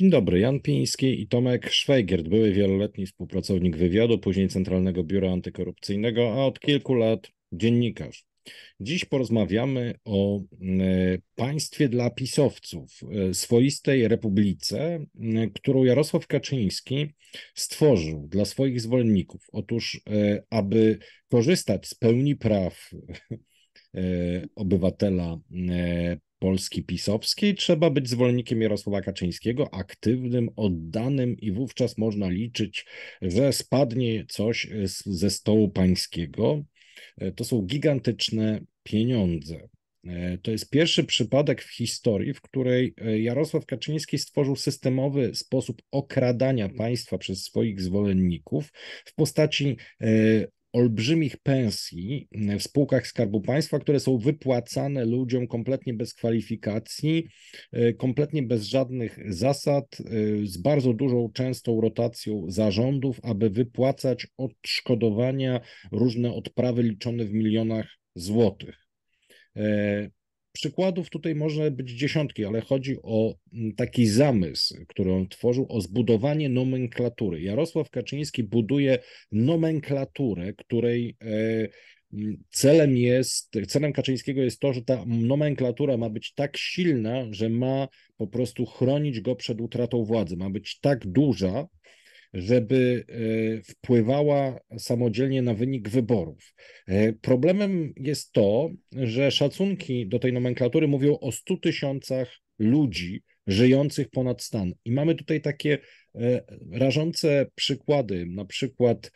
Dzień dobry, Jan Piński i Tomek Szwajgiert, były wieloletni współpracownik wywiadu, później Centralnego Biura Antykorupcyjnego, a od kilku lat dziennikarz. Dziś porozmawiamy o e, państwie dla pisowców, e, swoistej republice, e, którą Jarosław Kaczyński stworzył dla swoich zwolenników. Otóż, aby korzystać z pełni praw obywatela Polski pisowskiej trzeba być zwolennikiem Jarosława Kaczyńskiego, aktywnym, oddanym i wówczas można liczyć, że spadnie coś ze stołu pańskiego. E, to są gigantyczne pieniądze. E, to jest pierwszy przypadek w historii, w której e, Jarosław Kaczyński stworzył systemowy sposób okradania państwa przez swoich zwolenników w postaci olbrzymich pensji mm, w spółkach Skarbu Państwa, które są wypłacane ludziom kompletnie bez kwalifikacji, e, kompletnie bez żadnych zasad, e, z bardzo dużą, częstą rotacją zarządów, aby wypłacać odszkodowania, różne odprawy liczone w milionach złotych. E, Przykładów tutaj można być dziesiątki, ale chodzi o mm, taki zamysł, który on tworzył, o zbudowanie nomenklatury. Jarosław Kaczyński buduje nomenklaturę, której e, mm, celem jest, celem Kaczyńskiego jest to, że ta nomenklatura ma być tak silna, że ma po prostu chronić go przed utratą władzy, ma być tak duża, żeby e, wpływała samodzielnie na wynik wyborów. E, problemem jest to, że szacunki do tej nomenklatury mówią o 100 tysiącach ludzi żyjących ponad stan. I mamy tutaj takie e, rażące przykłady, na przykład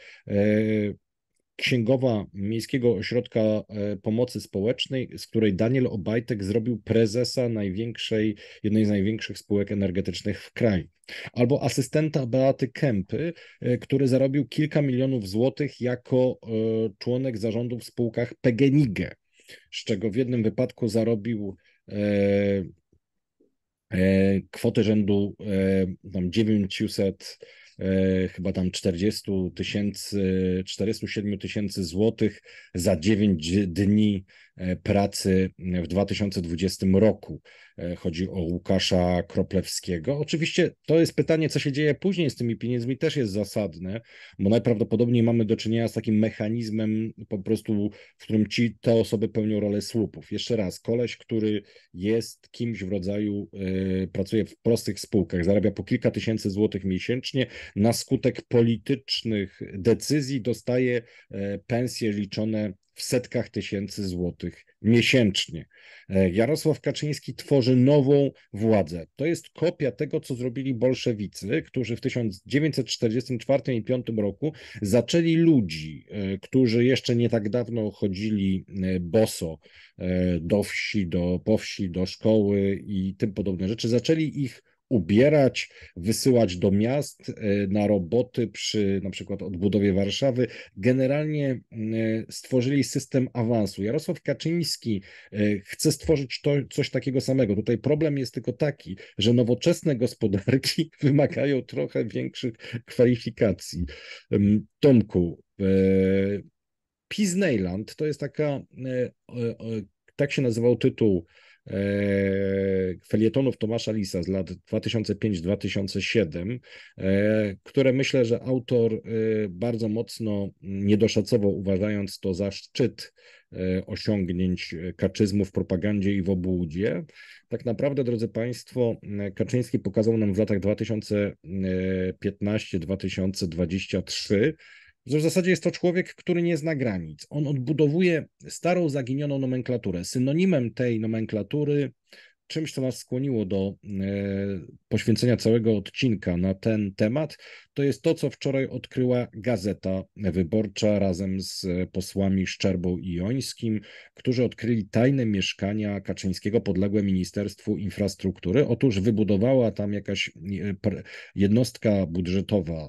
księgowa Miejskiego Ośrodka e, Pomocy Społecznej, z której Daniel Obajtek zrobił prezesa największej, jednej z największych spółek energetycznych w kraju. Albo asystenta Beaty Kępy, e, który zarobił kilka milionów złotych jako e, członek zarządu w spółkach PGNiGE, z czego w jednym wypadku zarobił kwotę rzędu tam 900 E, chyba tam 40 tysięcy, 47 tysięcy złotych za 9 dni e, pracy w 2020 roku. E, chodzi o Łukasza Kroplewskiego. Oczywiście to jest pytanie, co się dzieje później z tymi pieniędzmi, też jest zasadne, bo najprawdopodobniej mamy do czynienia z takim mechanizmem, po prostu, w którym ci te osoby pełnią rolę słupów. Jeszcze raz, koleś, który jest kimś w rodzaju, yy, pracuje w prostych spółkach, zarabia po kilka tysięcy złotych miesięcznie, na skutek politycznych decyzji dostaje e, pensje liczone w setkach tysięcy złotych miesięcznie. E, Jarosław Kaczyński tworzy nową władzę. To jest kopia tego, co zrobili bolszewicy, którzy w 1944 i 5 roku zaczęli ludzi, e, którzy jeszcze nie tak dawno chodzili e, boso do wsi, do powsi, do szkoły i tym podobne rzeczy, zaczęli ich ubierać, wysyłać do miast e, na roboty przy na przykład odbudowie Warszawy. Generalnie e, stworzyli system awansu. Jarosław Kaczyński e, chce stworzyć to, coś takiego samego. Tutaj problem jest tylko taki, że nowoczesne gospodarki wymagają trochę większych kwalifikacji. Tomku, Pizneyland to jest taka, tak się nazywał tytuł E, felietonów Tomasza Lisa z lat 2005-2007, e, które myślę, że autor e, bardzo mocno niedoszacował, uważając to za szczyt osiągnięć kaczyzmu w propagandzie i w obłudzie. Tak naprawdę, drodzy Państwo, Kaczyński pokazał nam w latach 2015-2023 że w zasadzie jest to człowiek, który nie zna granic. On odbudowuje starą, zaginioną nomenklaturę. Synonimem tej nomenklatury, czymś, co nas skłoniło do e, poświęcenia całego odcinka na ten temat, to jest to, co wczoraj odkryła Gazeta Wyborcza razem z e, posłami Szczerbą i Jońskim, którzy odkryli tajne mieszkania Kaczyńskiego podległe Ministerstwu Infrastruktury. Otóż wybudowała tam jakaś e, jednostka budżetowa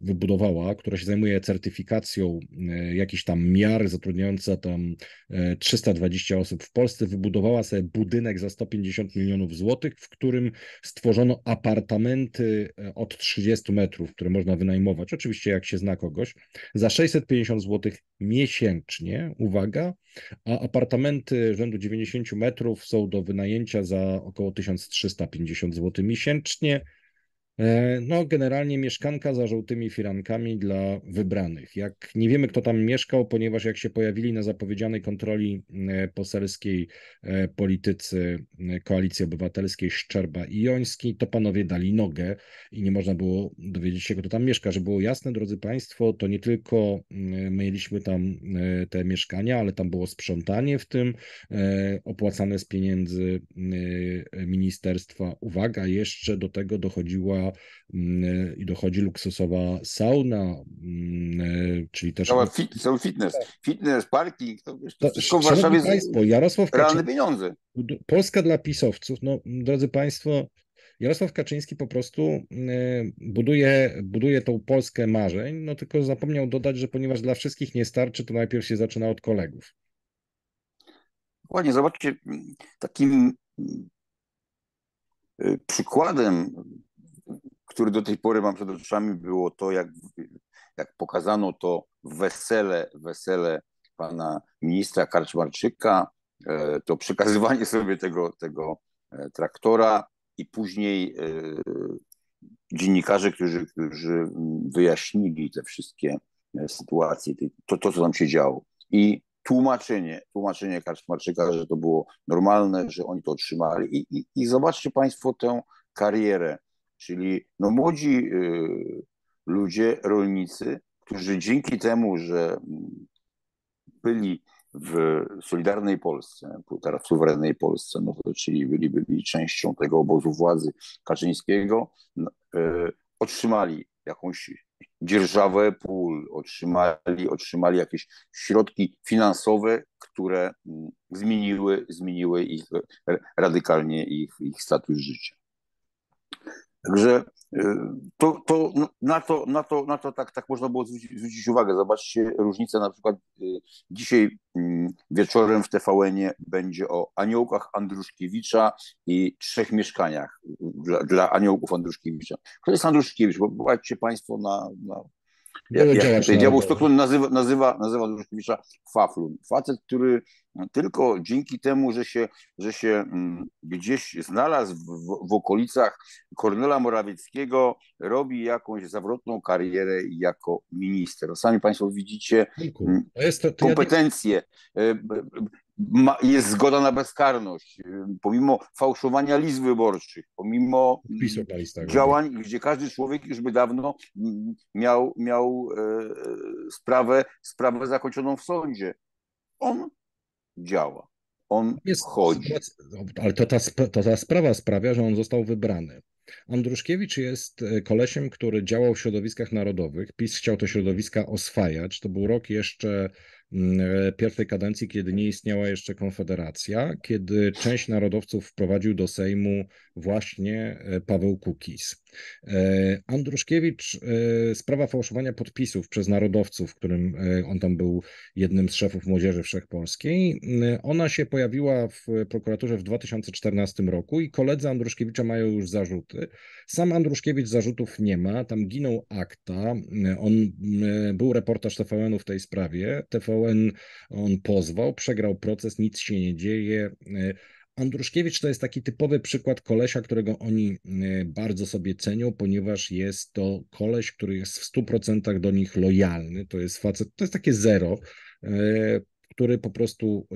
wybudowała, która się zajmuje certyfikacją e, jakichś tam miar zatrudniająca tam 320 e, osób w Polsce, wybudowała sobie budynek za 150 milionów złotych, w którym stworzono apartamenty e, od 30 metrów, które można wynajmować, oczywiście jak się zna kogoś, za 650 złotych miesięcznie, uwaga, a apartamenty rzędu 90 metrów są do wynajęcia za około 1350 zł miesięcznie E, no, generalnie mieszkanka za żółtymi firankami dla wybranych. Jak nie wiemy, kto tam mieszkał, ponieważ jak się pojawili na zapowiedzianej kontroli e, poselskiej e, politycy Koalicji Obywatelskiej Szczerba i Joński, to panowie dali nogę i nie można było dowiedzieć się, kto tam mieszka. Żeby było jasne, drodzy Państwo, to nie tylko mieliśmy tam te mieszkania, ale tam było sprzątanie w tym opłacane z pieniędzy ministerstwa. Uwaga, jeszcze do tego dochodziła Mm, i dochodzi luksusowa sauna, mm, czyli też... Cała fit, cały fitness, fitness, parking, to, to, wszystko w Warszawie Państwo, Jarosław Kaczyński, realne pieniądze. Polska dla pisowców, no drodzy Państwo, Jarosław Kaczyński po prostu y, buduje, buduje tą Polskę marzeń, no tylko zapomniał dodać, że ponieważ dla wszystkich nie starczy, to najpierw się zaczyna od kolegów. Dokładnie, zobaczcie, takim y, przykładem który do tej pory mam przed oczami, było to, jak, jak pokazano to wesele, wesele pana ministra Karczmarczyka, e, to przekazywanie sobie tego, tego e, traktora i później e, dziennikarze, którzy, którzy wyjaśnili te wszystkie sytuacje, to, to co tam się działo. I tłumaczenie, tłumaczenie Karczmarczyka, że to było normalne, że oni to otrzymali. I, i, i zobaczcie Państwo tę karierę czyli no, młodzi y, ludzie, rolnicy, którzy dzięki temu, że byli w Solidarnej Polsce, teraz w suwerennej Polsce, no to czyli byli, byli częścią tego obozu władzy Kaczyńskiego, no, y, otrzymali jakąś dzierżawę pól, otrzymali, otrzymali jakieś środki finansowe, które mm, zmieniły, zmieniły ich e, radykalnie ich, ich status życia. Także y, to, to, no, na, to, na, to, na to tak, tak można było zwrócić, zwrócić uwagę. Zobaczcie różnicę na przykład y, dzisiaj mm, wieczorem w tvn będzie o aniołkach Andruszkiewicza i trzech mieszkaniach dla, dla aniołków Andruszkiewicza. Kto jest Andruszkiewicz? Popatrzcie Państwo na, na ja, diabeł Stoklun nazywa, nazywa, nazywa Różkiewicza Faflun. Facet, który tylko dzięki temu, że się, że się mm, gdzieś znalazł w, w okolicach Kornela Morawieckiego, robi jakąś zawrotną karierę jako minister. Sami Państwo widzicie mm, kompetencje, e, ma, jest zgoda na bezkarność, pomimo fałszowania list wyborczych, pomimo działań, gdzie każdy człowiek już by dawno miał, miał e, sprawę, sprawę zakończoną w sądzie. On działa, on jest, chodzi. Ale to ta, to ta sprawa sprawia, że on został wybrany. Andruszkiewicz jest e, kolesiem, który działał w środowiskach narodowych. PiS chciał te środowiska oswajać. To był rok jeszcze Mm, e, pierwszej kadencji, kiedy nie istniała jeszcze Konfederacja, kiedy część narodowców wprowadził do Sejmu właśnie e, Paweł Kukiz. E, Andruszkiewicz, e, sprawa fałszowania podpisów przez narodowców, w którym on tam był jednym z szefów Młodzieży Wszechpolskiej, ona się pojawiła w prokuraturze w 2014 roku i koledzy Andruszkiewicza mają już zarzuty. Sam Andruszkiewicz zarzutów nie ma, tam giną akta, on był reportaż TVN-u w tej sprawie, TVN on pozwał, przegrał proces, nic się nie dzieje, Andruszkiewicz to jest taki typowy przykład kolesia, którego oni e, bardzo sobie cenią, ponieważ jest to koleś, który jest w 100% do nich lojalny. To jest facet, to jest takie zero. E, który po prostu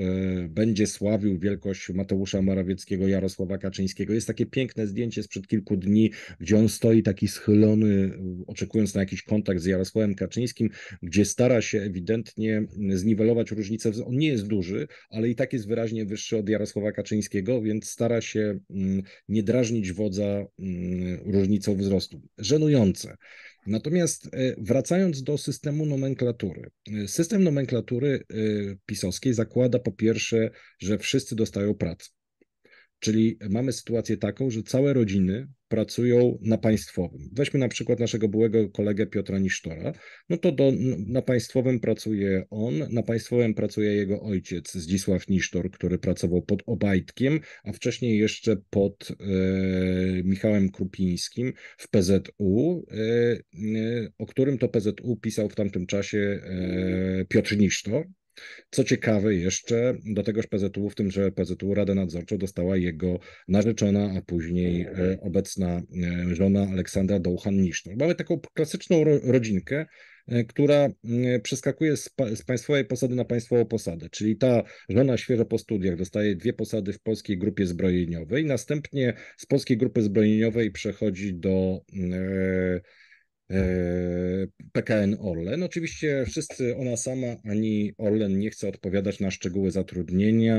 e, będzie sławił wielkość Mateusza Morawieckiego, Jarosława Kaczyńskiego. Jest takie piękne zdjęcie sprzed kilku dni, gdzie on stoi taki schylony, oczekując na jakiś kontakt z Jarosławem Kaczyńskim, gdzie stara się ewidentnie zniwelować różnicę. On nie jest duży, ale i tak jest wyraźnie wyższy od Jarosława Kaczyńskiego, więc stara się mm, nie drażnić wodza mm, różnicą wzrostu. Żenujące. Natomiast e, wracając do systemu nomenklatury. E, system nomenklatury e, pisowskiej zakłada po pierwsze, że wszyscy dostają pracę. Czyli mamy sytuację taką, że całe rodziny pracują na państwowym. Weźmy na przykład naszego byłego kolegę Piotra Nisztora. No to do, na państwowym pracuje on, na państwowym pracuje jego ojciec Zdzisław Nisztor, który pracował pod Obajtkiem, a wcześniej jeszcze pod e, Michałem Krupińskim w PZU, e, e, o którym to PZU pisał w tamtym czasie e, Piotr Nisztor. Co ciekawe jeszcze, do tegoż PZU, w tym, że PZU Radę Nadzorczą dostała jego narzeczona, a później e, obecna e, żona Aleksandra Dołhan-Niszna. Mamy taką klasyczną rodzinkę, e, która przeskakuje z, pa z, państwowej posady na państwową posadę, czyli ta żona świeżo po studiach dostaje dwie posady w Polskiej Grupie Zbrojeniowej, następnie z Polskiej Grupy Zbrojeniowej przechodzi do... Yy, E, PKN Orlen. Oczywiście wszyscy ona sama ani Orlen nie chce odpowiadać na szczegóły zatrudnienia,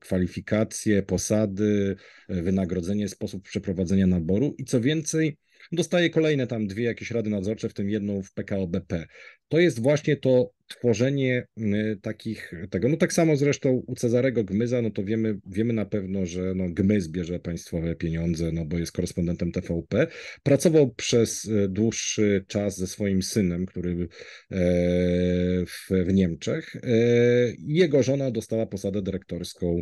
kwalifikacje, posady, e, wynagrodzenie, sposób przeprowadzenia naboru i co więcej, dostaje kolejne tam dwie jakieś rady nadzorcze, w tym jedną w PKO BP. To jest właśnie to tworzenie y, takich tego. No tak samo zresztą u Cezarego Gmyza, no to wiemy, wiemy na pewno, że no Gmyz bierze państwowe pieniądze, no bo jest korespondentem TVP. Pracował przez y, dłuższy czas ze swoim synem, który y, w, w Niemczech. Jego żona dostała posadę dyrektorską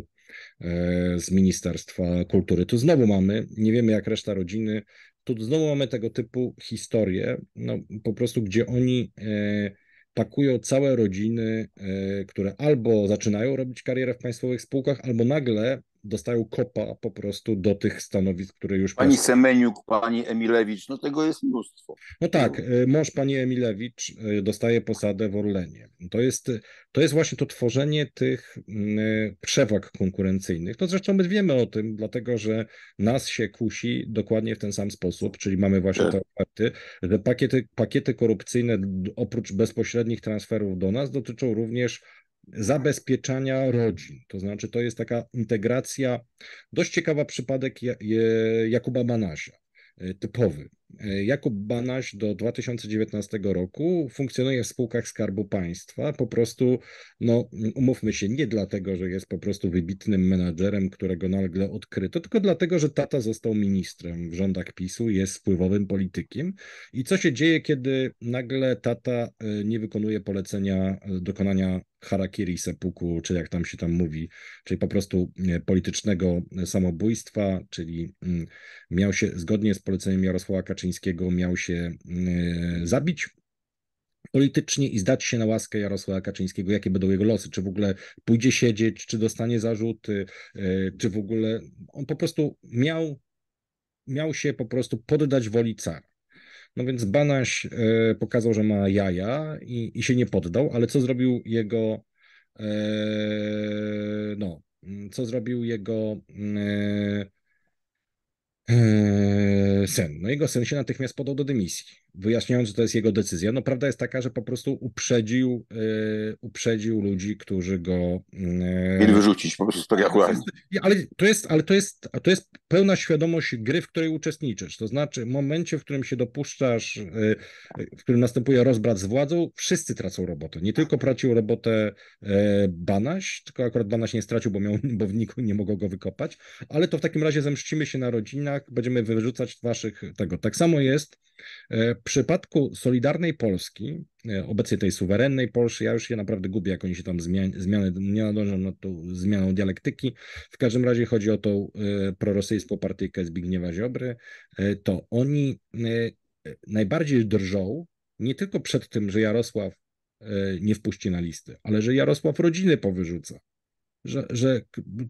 z Ministerstwa Kultury. Tu znowu mamy, nie wiemy jak reszta rodziny, tu znowu mamy tego typu historie, no, po prostu gdzie oni e, pakują całe rodziny, e, które albo zaczynają robić karierę w państwowych spółkach, albo nagle dostają kopa po prostu do tych stanowisk, które już... Pani pas... Semeniuk, pani Emilewicz, no tego jest mnóstwo. No tak, y, mąż pani Emilewicz y, dostaje posadę w Orlenie. To jest, to jest właśnie to tworzenie tych mm, przewag konkurencyjnych. No zresztą my wiemy o tym, dlatego że nas się kusi dokładnie w ten sam sposób, czyli mamy właśnie te tak. oferty, że pakiety, pakiety korupcyjne oprócz bezpośrednich transferów do nas dotyczą również zabezpieczania rodzin. To znaczy, to jest taka integracja, dość ciekawa przypadek Jakuba Banasia, e, typowy, E, Jakub Banaś do 2019 roku funkcjonuje w spółkach Skarbu Państwa. Po prostu, no, umówmy się, nie dlatego, że jest po prostu wybitnym menadżerem, którego nagle odkryto, tylko dlatego, że tata został ministrem w rządach PiSu, jest wpływowym politykiem. I co się dzieje, kiedy nagle tata e, nie wykonuje polecenia e, dokonania harakiri, sepuku, czy jak tam się tam mówi, czyli po prostu politycznego samobójstwa, czyli mm, miał się zgodnie z poleceniem Jarosława Kaczyńskiego, Kaczyńskiego miał się e, zabić politycznie i zdać się na łaskę Jarosława Kaczyńskiego, jakie będą jego losy, czy w ogóle pójdzie siedzieć, czy dostanie zarzuty, e, czy w ogóle on po prostu miał, miał się po prostu poddać woli cara. No więc Banaś e, pokazał, że ma jaja i, i się nie poddał, ale co zrobił jego no, co zrobił jego Yy, sen. No jego sen się natychmiast podał do dymisji, wyjaśniając, że to jest jego decyzja. No prawda jest taka, że po prostu uprzedził, yy, uprzedził ludzi, którzy go... Yy, Mieli wyrzucić po prostu z spektakularnie. Ale, to jest, ale to, jest, to jest pełna świadomość gry, w której uczestniczysz. To znaczy w momencie, w którym się dopuszczasz, yy, w którym następuje rozbrat z władzą, wszyscy tracą robotę. Nie tylko tracił robotę yy, Banaś, tylko akurat Banaś nie stracił, bo, miał, bo w nie mogło go wykopać, ale to w takim razie zemścimy się na rodzinach, tak? Będziemy wyrzucać waszych tego. Tak samo jest e, w przypadku Solidarnej Polski, e, obecnie tej suwerennej Polski, ja już się naprawdę gubię, jak oni się tam zmiany, nie nadążam nad tą zmianą dialektyki. W każdym razie chodzi o tą e, prorosyjską partyjkę Zbigniewa Ziobry, to oni najbardziej drżą nie tylko przed tym, że Jarosław nie wpuści na listy, ale że Jarosław rodziny powyrzuca że, że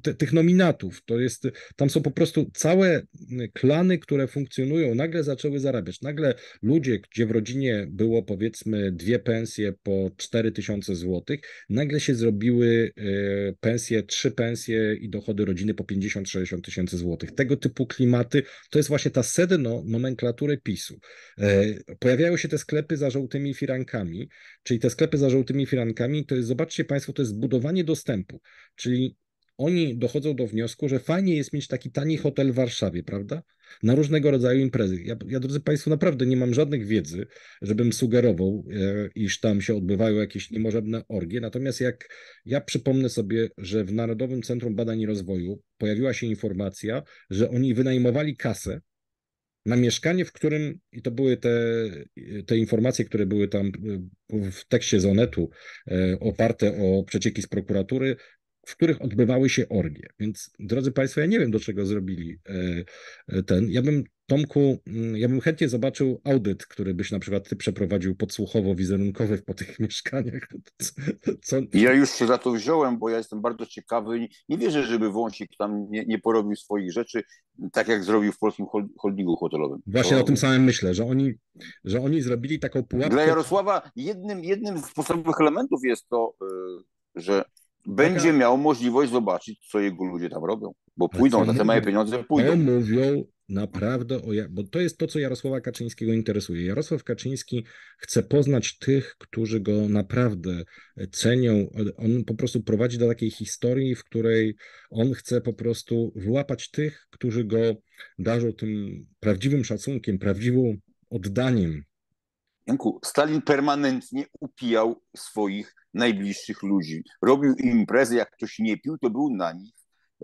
te, tych nominatów, to jest, tam są po prostu całe y, klany, które funkcjonują, nagle zaczęły zarabiać. Nagle ludzie, gdzie w rodzinie było powiedzmy dwie pensje po 4000 zł, nagle się zrobiły y, pensje, trzy pensje i dochody rodziny po 50-60 tysięcy złotych. Tego typu klimaty, to jest właśnie ta sedno nomenklatury PiSu. E, pojawiają się te sklepy za żółtymi firankami, czyli te sklepy za żółtymi firankami, to jest, zobaczcie Państwo, to jest zbudowanie dostępu Czyli oni dochodzą do wniosku, że fajnie jest mieć taki tani hotel w Warszawie, prawda? Na różnego rodzaju imprezy. Ja, ja drodzy Państwo, naprawdę nie mam żadnych wiedzy, żebym sugerował, e, iż tam się odbywają jakieś niemożebne orgie. Natomiast jak ja przypomnę sobie, że w Narodowym Centrum Badań i Rozwoju pojawiła się informacja, że oni wynajmowali kasę na mieszkanie, w którym, i to były te, te informacje, które były tam e, w tekście Zonetu e, oparte o przecieki z prokuratury, w których odbywały się orgie. Więc drodzy Państwo, ja nie wiem, do czego zrobili e, e, ten. Ja bym, Tomku, mm, ja bym chętnie zobaczył audyt, który byś na przykład ty przeprowadził podsłuchowo-wizerunkowy po tych mieszkaniach. Co... Ja już się za to wziąłem, bo ja jestem bardzo ciekawy. Nie wierzę, żeby Wąsik tam nie, nie porobił swoich rzeczy, tak jak zrobił w polskim holdingu hotelowym. Właśnie o tym samym myślę, że oni, że oni zrobili taką pułapkę. Dla Jarosława jednym, jednym z podstawowych elementów jest to, e, że będzie miał możliwość zobaczyć, co jego ludzie tam robią, bo pójdą na te małe pieniądze, pójdą. mówią naprawdę o, bo to jest to, co Jarosława Kaczyńskiego interesuje. Jarosław Kaczyński chce poznać tych, którzy go naprawdę e, cenią. On po prostu prowadzi do takiej historii, w której on chce po prostu wyłapać tych, którzy go darzą tym prawdziwym szacunkiem, prawdziwą oddaniem. Janku, Stalin permanentnie upijał swoich najbliższych ludzi. Robił imprezy, jak ktoś nie pił, to był na nich,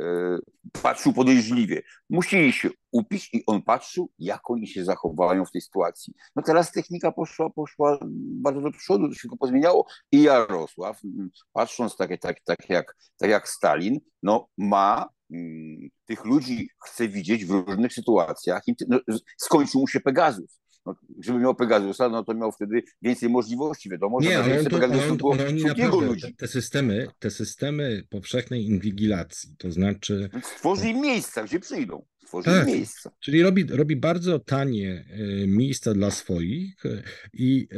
e, patrzył podejrzliwie. Musieli się upić i on patrzył, jak oni się zachowają w tej sytuacji. No teraz technika poszła, poszła bardzo do przodu, to się to pozmieniało i Jarosław, mm, patrząc tak, tak, tak, jak, tak jak Stalin, no ma mm, tych ludzi chce widzieć w różnych sytuacjach. No, skończył mu się Pegazów. No, gdyby miał Pegasusa, no to miał wtedy więcej możliwości, wiadomo, nie, że no, ale to, Pegasusu on, było on, oni ludzi. Te systemy, te systemy powszechnej inwigilacji, to znaczy... No, stworzy im miejsca, gdzie przyjdą. Stworzy tak, im miejsca. Czyli robi, robi bardzo tanie e, miejsca dla swoich e, i e,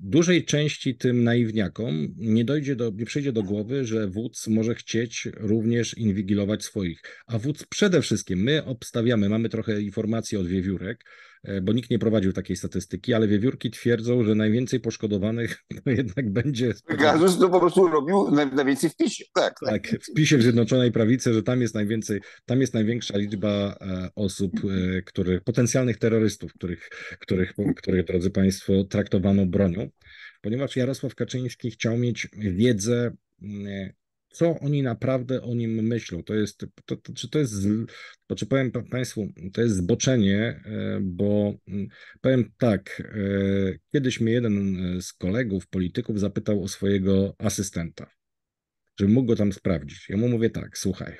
dużej części tym naiwniakom nie, dojdzie do, nie przyjdzie do głowy, że wódz może chcieć również inwigilować swoich. A wódz przede wszystkim, my obstawiamy, mamy trochę informacji od wiewiórek, E, bo nikt nie prowadził takiej statystyki, ale wiewiórki twierdzą, że najwięcej poszkodowanych jednak będzie. Gazus to po prostu robił najwięcej w PiSie. Tak, tak. tak, w PiSie w Zjednoczonej Prawicy, że tam jest najwięcej, tam jest największa liczba e, osób, e, których, potencjalnych terrorystów, których, których, których drodzy Państwo, traktowano bronią. Ponieważ Jarosław Kaczyński chciał mieć wiedzę mm, co oni naprawdę o nim myślą. To jest, to, to, czy to jest, czy powiem Państwu, to jest zboczenie, e, bo mm, powiem tak, e, kiedyś mnie jeden e, z kolegów, polityków zapytał o swojego asystenta, żeby mógł go tam sprawdzić. Ja mu mówię tak, słuchaj,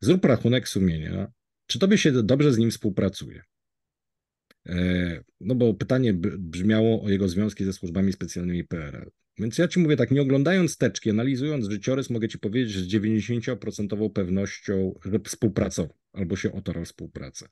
zrób rachunek sumienia, czy tobie się dobrze z nim współpracuje? No bo pytanie brzmiało o jego związki ze służbami specjalnymi PRL. Więc ja ci mówię tak, nie oglądając teczki, analizując życiorys, mogę ci powiedzieć z 90% pewnością, że współpracował albo się otarł współpracę.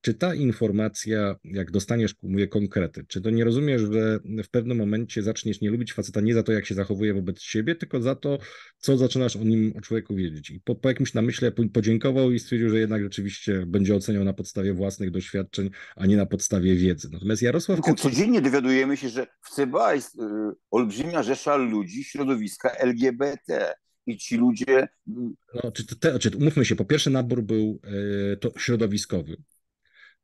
Czy ta informacja, jak dostaniesz, mówię konkrety, czy to nie rozumiesz, że w pewnym momencie zaczniesz nie lubić faceta nie za to, jak się zachowuje wobec siebie, tylko za to, co zaczynasz o nim, o człowieku wiedzieć. I po, po jakimś namyśle podziękował i stwierdził, że jednak rzeczywiście będzie oceniał na podstawie własnych doświadczeń, a nie na podstawie wiedzy. Natomiast Jarosław... Tylko Codziennie dowiadujemy się, że w Ceba jest y, olbrzymia rzesza ludzi środowiska LGBT i ci ludzie. Mm, no, czy, te, czy, umówmy się, po pierwsze, nabór był y, to środowiskowy.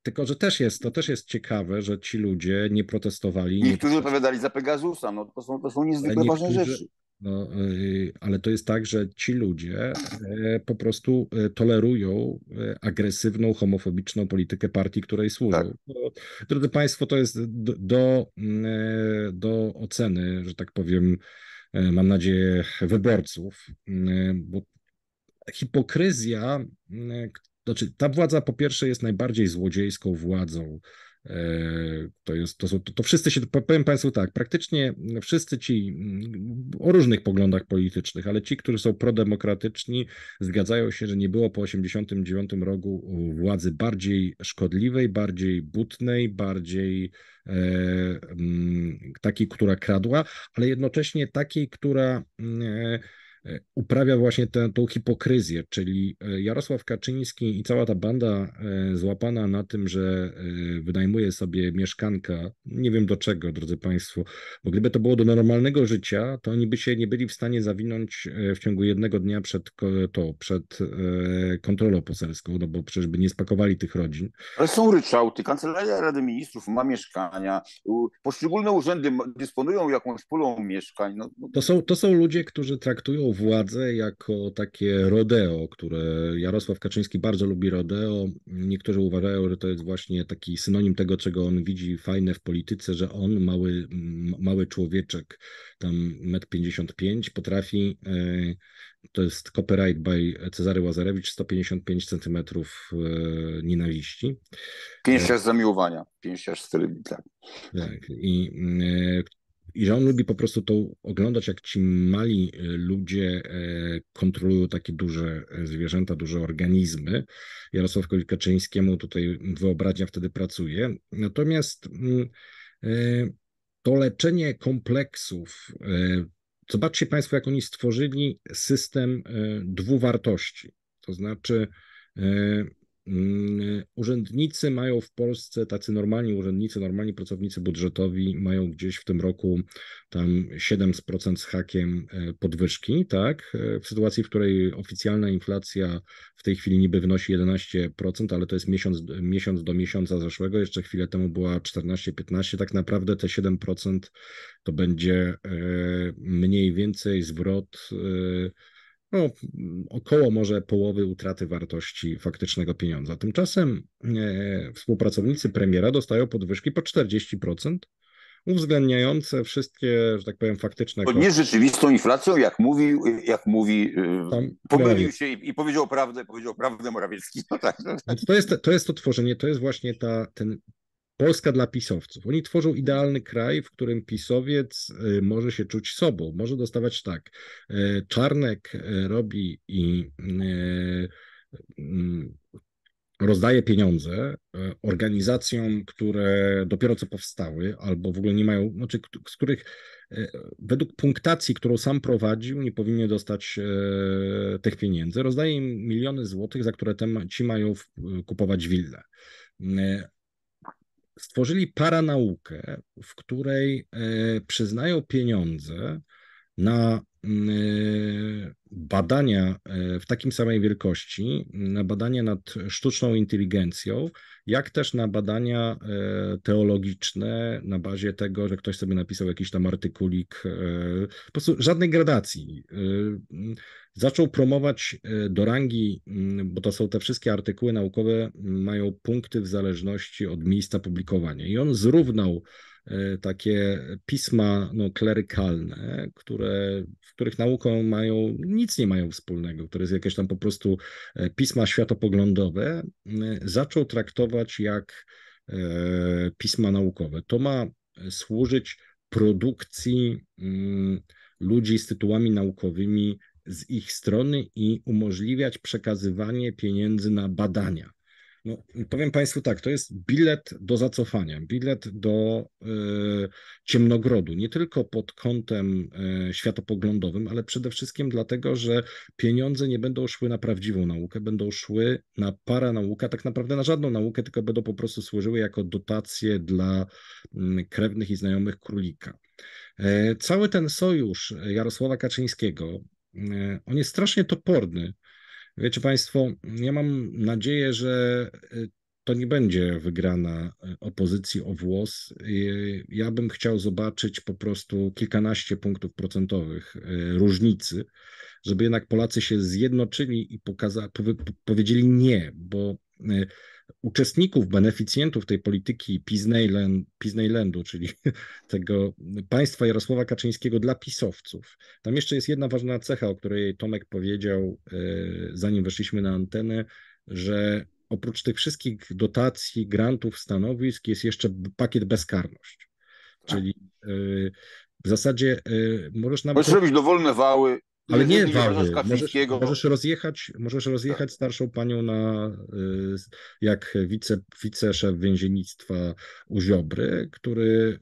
Tylko, że też jest, to też jest ciekawe, że ci ludzie nie protestowali. Niektórzy nie... odpowiadali za Pegasusa, no to są, to są niezwykle ważne rzeczy. No, e, ale to jest tak, że ci ludzie e, po prostu tolerują agresywną, homofobiczną politykę partii, której służą. Tak. Drodzy Państwo, to jest do, do mm, oceny, że tak powiem, E, mam nadzieję, wyborców, e, bo hipokryzja, e, znaczy ta władza po pierwsze jest najbardziej złodziejską władzą E, to, jest, to, są, to, to, wszyscy się, powiem Państwu tak, praktycznie wszyscy ci mm, o różnych poglądach politycznych, ale ci, którzy są prodemokratyczni, zgadzają się, że nie było po 1989 roku władzy bardziej szkodliwej, bardziej butnej, bardziej e, mm, takiej, która kradła, ale jednocześnie takiej, która. Mm, e, E, uprawia właśnie tę tą hipokryzję, czyli e, Jarosław Kaczyński i cała ta banda e, złapana na tym, że wynajmuje sobie mieszkanka, nie wiem do czego, drodzy Państwo, bo gdyby to było do normalnego życia, to oni by się nie byli w stanie zawinąć w ciągu jednego dnia przed to, przed kontrolą poselską, no bo przecież by nie spakowali tych rodzin. Ale są ryczałty, Kancelaria Rady Ministrów ma mieszkania, poszczególne urzędy dysponują jakąś pulą mieszkań. No, no, To, są, to są ludzie, którzy traktują władzę jako takie rodeo, które Jarosław Kaczyński bardzo lubi rodeo. Niektórzy uważają, że to jest właśnie taki synonim tego, czego on widzi fajne w polityce, że on, mały, mały człowieczek, tam 1,55 m, potrafi, e, to jest copyright by Cezary Łazarewicz, 155 cm e, nienawiści. 56 zamiłowania, 56 styli. Tak. tak. I e, i że on lubi po prostu to oglądać, jak ci mali e, ludzie e, kontrolują takie duże e, zwierzęta, duże organizmy. Jarosław Kaczyńskiemu tutaj wyobraźnia wtedy pracuje. Natomiast mm, to leczenie kompleksów, zobaczcie Państwo, jak oni stworzyli system dwuwartości. To znaczy, Mm, urzędnicy mają w Polsce, tacy normalni urzędnicy, normalni pracownicy budżetowi mają gdzieś w tym roku tam 7% z hakiem e, podwyżki, tak? E, w sytuacji, w której oficjalna inflacja w tej chwili niby wynosi 11%, ale to jest miesiąc, miesiąc do miesiąca zeszłego, jeszcze chwilę temu była 14-15, tak naprawdę te 7% to będzie e, mniej więcej zwrot no, około może połowy utraty wartości faktycznego pieniądza. Tymczasem e, współpracownicy premiera dostają podwyżki po 40%, uwzględniające wszystkie, że tak powiem, faktyczne. Bo nie rzeczywistą inflacją, jak mówi, jak mówi y, Tam pomylił się i, i, powiedział prawdę, powiedział prawdę Morawiecki. no tak. No tak. Znaczy, to, jest, to jest to tworzenie, to jest właśnie ta, ten Polska dla pisowców. Oni tworzą idealny kraj, w którym pisowiec y, może się czuć sobą. Może dostawać tak. Y, Czarnek y, robi i mm, rozdaje pieniądze organizacjom, które dopiero co powstały albo w ogóle nie mają, znaczy z których według punktacji, którą sam prowadził, nie powinien dostać tych pieniędzy. Rozdaje im miliony złotych, za które ci mają kupować willę stworzyli paranaukę, w której e, przyznają pieniądze na mm, e, badania e, w takim samej wielkości, na badania nad sztuczną inteligencją, jak też na badania e, teologiczne na bazie tego, że ktoś sobie napisał jakiś tam artykulik, po prostu żadnej gradacji. Mm, zaczął promować do rangi, mm, bo to są te wszystkie artykuły naukowe, mają punkty w zależności od miejsca publikowania. I on zrównał E, takie pisma no, klerykalne, które, w których nauką mają, nic nie mają wspólnego, które jest jakieś tam po prostu e, pisma światopoglądowe, e, zaczął traktować jak pisma naukowe. To ma służyć produkcji mm, ludzi z tytułami naukowymi z ich strony i umożliwiać przekazywanie pieniędzy na badania. No, powiem Państwu tak, to jest bilet do zacofania, bilet do y, ciemnogrodu, nie tylko pod kątem y, światopoglądowym, ale przede wszystkim dlatego, że pieniądze nie będą szły na prawdziwą naukę, będą szły na paranaukę, tak naprawdę na żadną naukę, tylko będą po prostu służyły jako dotacje dla y, krewnych i znajomych królika. E, cały ten sojusz Jarosława Kaczyńskiego, on jest strasznie toporny Wiecie Państwo, ja mam nadzieję, że y, to nie będzie wygrana y, opozycji o włos. Y, ja bym chciał zobaczyć po prostu kilkanaście punktów procentowych różnicy, żeby jednak Polacy się zjednoczyli i pokaza- powiedzieli nie, bo uczestników, beneficjentów tej polityki Pisneyland, Pisneylandu, czyli tego państwa Jarosława Kaczyńskiego dla pisowców. Tam jeszcze jest jedna ważna cecha, o której Tomek powiedział, e, zanim weszliśmy na antenę, że oprócz tych wszystkich dotacji, grantów, stanowisk jest jeszcze pakiet bezkarność. Tak. Czyli e, w zasadzie e, możesz nawet. Możesz robić dowolne wały, ale nie warto. Możesz, możesz, rozjechać, możesz rozjechać tak. starszą panią na, y, jak wice, wiceszef więziennictwa u Ziobry, który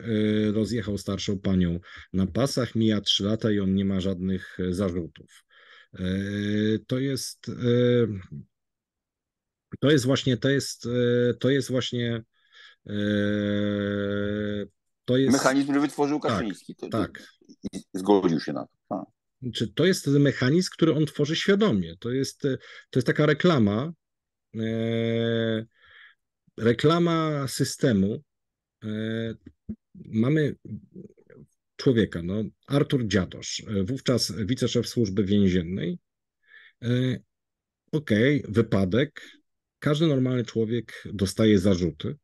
y, rozjechał starszą panią na pasach, mija trzy lata i on nie ma żadnych y, zarzutów. To jest, to jest właśnie, to jest, to jest właśnie to jest... Mechanizm, który wytworzył tak, Kaczyński. Tak, tak. Zgodził się na to. Czy to jest mechanizm, który on tworzy świadomie? To jest, e, to jest taka reklama, e, reklama systemu. E, mamy człowieka, no, Artur Dziadosz, e, wówczas wiceszef służby więziennej. E, Okej, okay, wypadek. Każdy normalny człowiek dostaje zarzuty.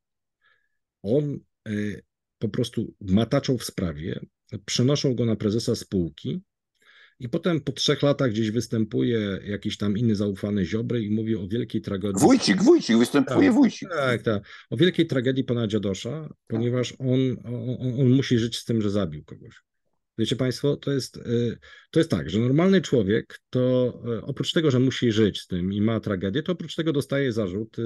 On e, po prostu mataczą w sprawie, przenoszą go na prezesa spółki, i potem po trzech latach gdzieś występuje jakiś tam inny zaufany Ziobry i mówi o wielkiej tragedii. Wójcik, Wójcik, występuje tak, Wójcik. Tak, tak. O wielkiej tragedii pana Dziadosza, ponieważ on, on, on musi żyć z tym, że zabił kogoś. Wiecie Państwo, to jest, y, to jest tak, że normalny człowiek to y, oprócz tego, że musi żyć z tym i ma tragedię, to oprócz tego dostaje zarzut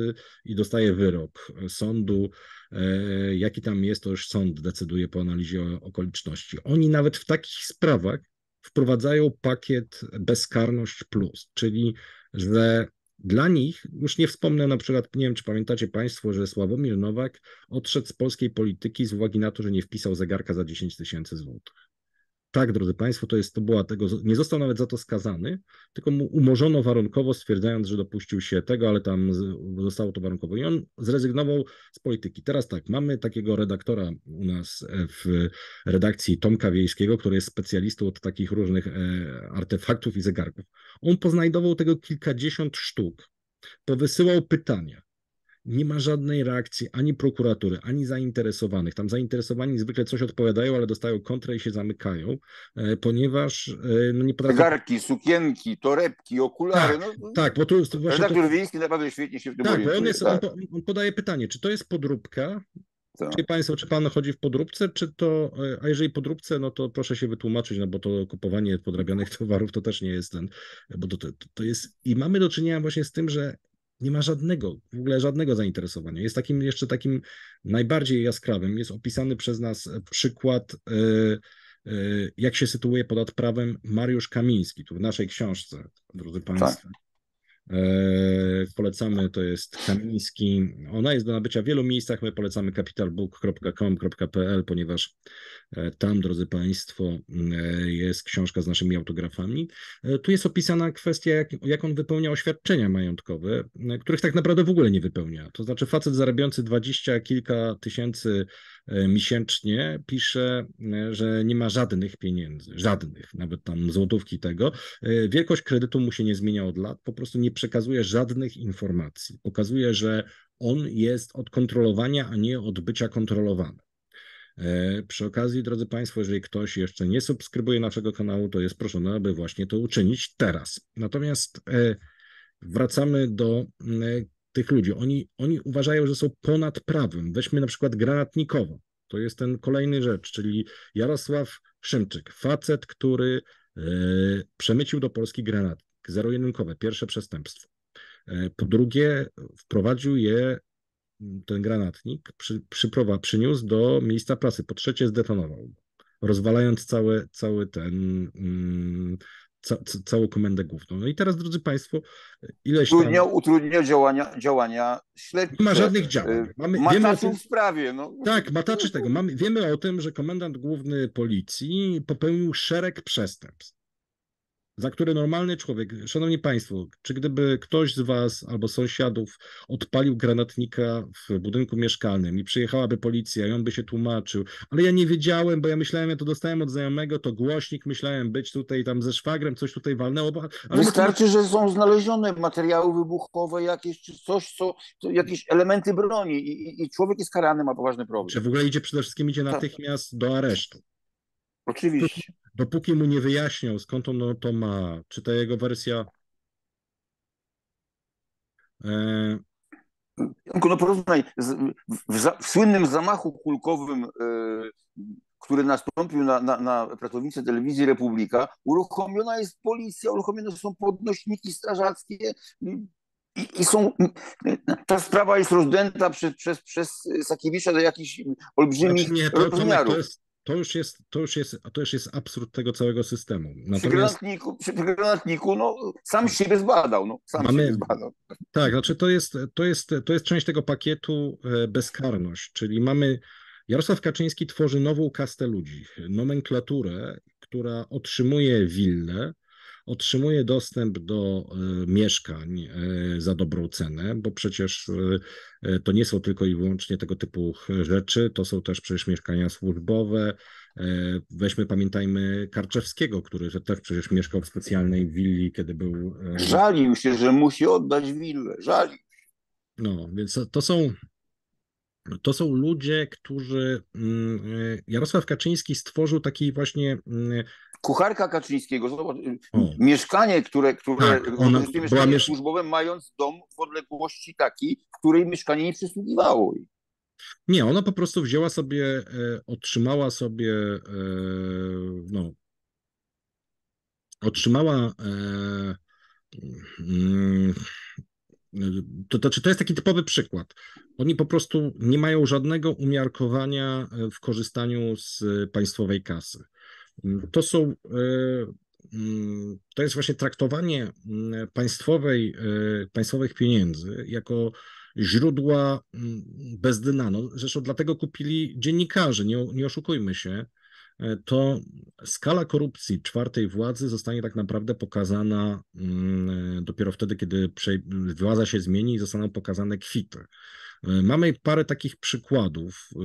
i dostaje wyrok sądu. E, jaki tam jest, to już sąd decyduje po analizie okoliczności. Oni nawet w takich sprawach wprowadzają pakiet bezkarność plus, czyli że dla nich, już nie wspomnę na przykład, nie wiem czy pamiętacie Państwo, że Sławomir Nowak odszedł z polskiej polityki z uwagi na to, że nie wpisał zegarka za 10 tysięcy złotych. Tak, drodzy Państwo, to, jest, to była tego, nie został nawet za to skazany, tylko mu umorzono warunkowo, stwierdzając, że dopuścił się tego, ale tam zostało to warunkowo. I on zrezygnował z polityki. Teraz tak, mamy takiego redaktora u nas e, w redakcji Tomka Wiejskiego, który jest specjalistą od takich różnych e, artefaktów i zegarków. On poznajdował tego kilkadziesiąt sztuk, powysyłał pytania nie ma żadnej reakcji ani prokuratury, ani zainteresowanych. Tam zainteresowani zwykle coś odpowiadają, ale dostają kontrę i się zamykają, e, ponieważ e, no nie potrafią... garki sukienki, torebki, okulary. Tak, no, tak bo tu jest właśnie... Redaktor to... Wiejski naprawdę świetnie się w tym tak, bo on, jest, tak. on, on podaje pytanie, czy to jest podróbka, tak. Czyli Państwo, czy Pan chodzi w podróbce, czy to, e, a jeżeli podróbce, no to proszę się wytłumaczyć, no bo to kupowanie podrabianych towarów to też nie jest ten, bo to, to, to jest, i mamy do czynienia właśnie z tym, że nie ma żadnego, w ogóle żadnego zainteresowania. Jest takim jeszcze takim najbardziej jaskrawym, jest opisany przez nas e, przykład, e, e, jak się sytuuje ponad prawem Mariusz Kamiński, tu w naszej książce, drodzy tak. Państwo. Tak. E, polecamy, to jest Kamiński. Ona jest do nabycia w wielu miejscach. My polecamy capitalbook.com.pl, ponieważ e, tam, drodzy Państwo, e, jest książka z naszymi autografami. Tu jest opisana kwestia, jak, jak on wypełnia oświadczenia majątkowe, których tak naprawdę w ogóle nie wypełnia. To znaczy facet zarabiający dwadzieścia kilka tysięcy E, miesięcznie pisze, e, że nie ma żadnych pieniędzy, żadnych, nawet tam złotówki tego. E, wielkość kredytu mu się nie zmienia od lat, po prostu nie przekazuje żadnych informacji. Pokazuje, że on jest od kontrolowania, a nie od bycia kontrolowanym. Przy okazji, drodzy Państwo, jeżeli ktoś jeszcze nie subskrybuje naszego kanału, to jest proszony, aby właśnie to uczynić teraz. Natomiast wracamy do tych ludzi. Oni, oni uważają, że są ponad prawem. Weźmy na przykład granatnikowo. To jest ten kolejny rzecz, czyli Jarosław Szymczyk, facet, który yy, przemycił do Polski granat, zero-jedynkowe, pierwsze przestępstwo. Yy, po drugie, wprowadził je, ten granatnik, przy, przyprowa, przyniósł do miejsca pracy. Po trzecie, zdetonował go, rozwalając cały, cały ten, mm, ca, całą komendę główną. No i teraz, drodzy Państwo, ileś tam... Utrudnia, utrudnia działania, działania śledcze. Nie ma żadnych działań. Y, Mamy, mataczy tym... w sprawie. No. Tak, mataczy tego. Mamy, wiemy o tym, że komendant główny policji popełnił szereg przestępstw za które normalny człowiek, szanowni państwo, czy gdyby ktoś z was albo sąsiadów odpalił granatnika w budynku mieszkalnym i przyjechałaby policja i on by się tłumaczył, ale ja nie wiedziałem, bo ja myślałem, ja to dostałem od znajomego, to głośnik, myślałem być tutaj tam ze szwagrem, coś tutaj walnęło. Bo... Ale Wystarczy, to... że są znalezione materiały wybuchowe jakieś, czy coś, co, jakieś elementy broni i, i człowiek jest karany, ma poważny problem. Czy w ogóle idzie przede wszystkim idzie tak. natychmiast do aresztu. Oczywiście dopóki mu nie wyjaśnią, skąd on to ma, czy ta jego wersja. E... no porównaj, w, w, słynnym zamachu kulkowym, e, który nastąpił na, na, na pracownicy telewizji Republika, uruchomiona jest policja, uruchomione są podnośniki strażackie, i, i, są, ta sprawa jest rozdęta przez, przez, przez Sakiewicza do jakichś olbrzymich znaczy nie, to, rozmiarów. To jest, to już jest, to już jest, to już jest absurd tego całego systemu. Natomiast... Przy granatniku, przy granatniku no, sam tak. siebie zbadał. No, sam mamy... siebie zbadał. Tak, znaczy to jest, to, jest, to jest część tego pakietu e, bezkarność, czyli mamy Jarosław Kaczyński tworzy nową kastę ludzi, nomenklaturę, która otrzymuje willę, otrzymuje dostęp do e, mieszkań e, za dobrą cenę, bo przecież e, to nie są tylko i wyłącznie tego typu rzeczy, to są też przecież mieszkania służbowe. Weźmy, pamiętajmy Karczewskiego, który też przecież mieszkał w specjalnej willi, kiedy był. Żalił się, że musi oddać willę. Żalił. No, więc to są to są ludzie, którzy. Mm, Jarosław Kaczyński stworzył taki właśnie mm, kucharka Kaczyńskiego, zobacz, y, hmm. mieszkanie, które, które tak, ona mieszkanie miesz... służbowe, mając dom w odległości takiej, w której mieszkanie nie przysługiwało jej. Nie, ona po prostu wzięła sobie, e, otrzymała sobie, e, no, otrzymała. E, mm, to, to, to jest taki typowy przykład. Oni po prostu nie mają żadnego umiarkowania w korzystaniu z państwowej kasy. To są e, mm, to jest właśnie traktowanie mm, państwowej, e, państwowych pieniędzy jako źródła mm, bez dna. No, zresztą dlatego kupili dziennikarze. nie, nie oszukujmy się. E, to skala korupcji czwartej władzy zostanie tak naprawdę pokazana dopiero wtedy, kiedy władza się zmieni i zostaną pokazane kwity. E, mamy parę takich przykładów, e,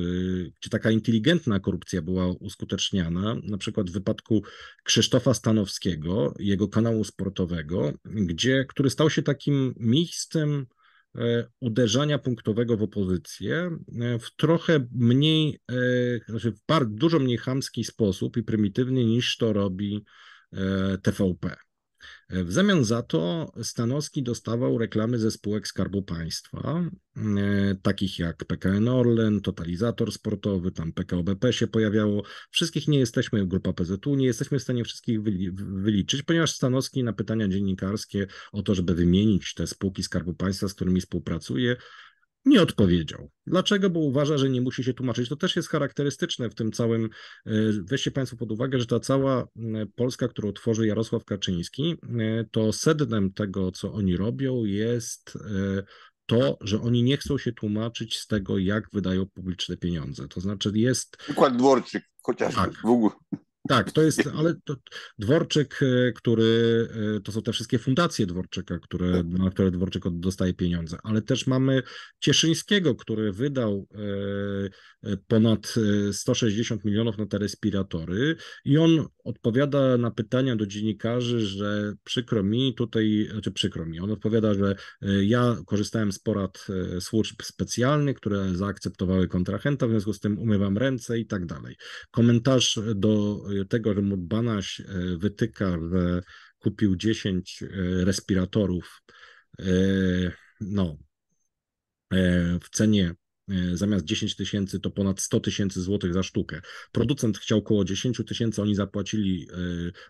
gdzie taka inteligentna korupcja była uskuteczniana, na przykład w wypadku Krzysztofa Stanowskiego, jego kanału sportowego, gdzie, który stał się takim miejscem e, uderzania punktowego w opozycję w trochę mniej, znaczy w bardzo, dużo mniej chamski sposób i prymitywny niż to robi TVP. W zamian za to Stanowski dostawał reklamy ze spółek Skarbu Państwa, mm, e, takich jak PKN Orlen, Totalizator Sportowy, tam PKO BP się pojawiało. Wszystkich nie jesteśmy, Grupa PZU, nie jesteśmy w stanie wszystkich wyliczyć, ponieważ Stanowski na pytania dziennikarskie o to, żeby wymienić te spółki Skarbu Państwa, z którymi współpracuje, nie odpowiedział. Dlaczego? Bo uważa, że nie musi się tłumaczyć. To też jest charakterystyczne w tym całym. E, weźcie Państwo pod uwagę, że ta cała e, Polska, którą tworzy Jarosław Kaczyński, e, to sednem tego, co oni robią, jest to, że oni nie chcą się tłumaczyć z tego, jak wydają publiczne pieniądze. To znaczy jest. Przykład Dworczyk chociaż tak. w ogóle. Tak, to jest, ale to, Dworczyk, e, który, e, to są te wszystkie fundacje Dworczyka, które, tak. na które Dworczyk dostaje pieniądze, ale też mamy Cieszyńskiego, który wydał e, ponad 160 milionów na te respiratory i on odpowiada na pytania do dziennikarzy, że przykro mi tutaj, znaczy przykro mi, on odpowiada, że ja korzystałem z porad służb specjalnych, które zaakceptowały kontrahenta, w związku z tym umywam ręce i tak dalej. Komentarz do tego, że mu Banaś e, wytyka, że kupił 10 e, respiratorów e, no, w cenie zamiast 10 tysięcy to ponad 100 tysięcy złotych za sztukę. Producent chciał około 10 tysięcy, oni zapłacili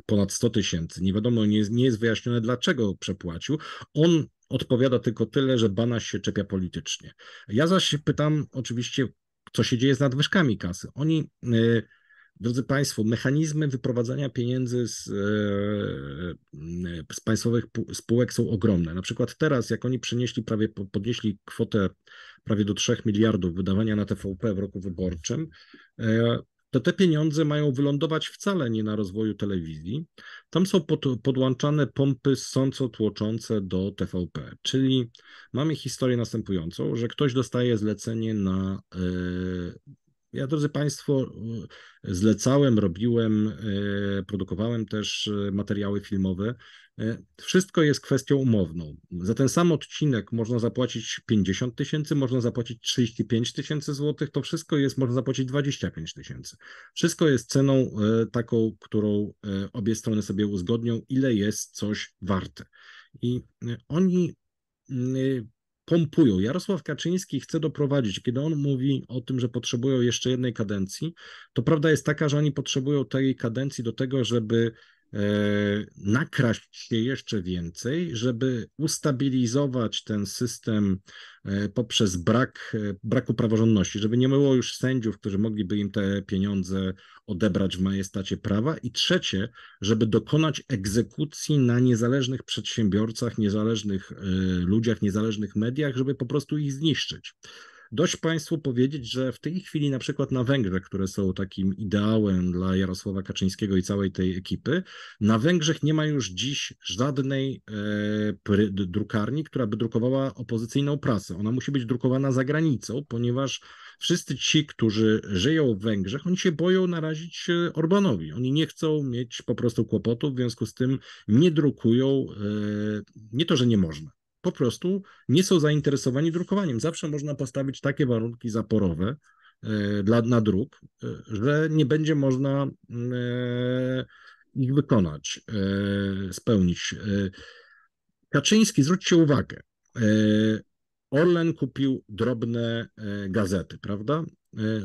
ponad 100 tysięcy. Nie wiadomo, nie jest, nie jest wyjaśnione dlaczego przepłacił. On odpowiada tylko tyle, że Banaś się czepia politycznie. Ja zaś pytam oczywiście, co się dzieje z nadwyżkami kasy. Oni Drodzy Państwo, mechanizmy wyprowadzania pieniędzy z, e, e, z państwowych spółek są ogromne. Na przykład teraz, jak oni przenieśli prawie, podnieśli kwotę prawie do 3 miliardów wydawania na TVP w roku wyborczym, e, to te pieniądze mają wylądować wcale nie na rozwoju telewizji. Tam są pod, podłączane pompy sąco-tłoczące do TVP. Czyli mamy historię następującą, że ktoś dostaje zlecenie na ja, drodzy Państwo, e, zlecałem, robiłem, e, produkowałem też e, materiały filmowe. Wszystko jest kwestią umowną. Za ten sam odcinek można zapłacić 50 tysięcy, można zapłacić 35 tysięcy złotych, to wszystko jest, można zapłacić 25 tysięcy. Wszystko jest ceną taką, którą obie strony sobie uzgodnią, ile jest coś warte. I oni mm, pompują. Jarosław Kaczyński chce doprowadzić, kiedy on mówi o tym, że potrzebują jeszcze jednej kadencji, to prawda jest taka, że oni potrzebują tej kadencji do tego, żeby E, nakraść się jeszcze więcej, żeby ustabilizować ten system e, poprzez brak e, braku praworządności, żeby nie było już sędziów, którzy mogliby im te pieniądze odebrać w majestacie prawa i trzecie, żeby dokonać egzekucji na niezależnych przedsiębiorcach, niezależnych ludziach, niezależnych mediach, żeby po prostu ich zniszczyć. Dość Państwu powiedzieć, że w tej chwili na przykład na Węgrzech, które są takim ideałem dla Jarosława Kaczyńskiego i całej tej ekipy, na Węgrzech nie ma już dziś żadnej e, drukarni, która by drukowała opozycyjną prasę. Ona musi być drukowana za granicą, ponieważ wszyscy ci, którzy żyją w Węgrzech, oni się boją narazić e, Orbanowi. Oni nie chcą mieć po prostu kłopotów, w związku z tym nie drukują, e, nie to, że nie można, po prostu nie są zainteresowani drukowaniem. Zawsze można postawić takie warunki zaporowe e, dla, na druk, e, że nie będzie można e, ich wykonać, spełnić. Kaczyński, zwróćcie uwagę, Orlen kupił drobne gazety, prawda?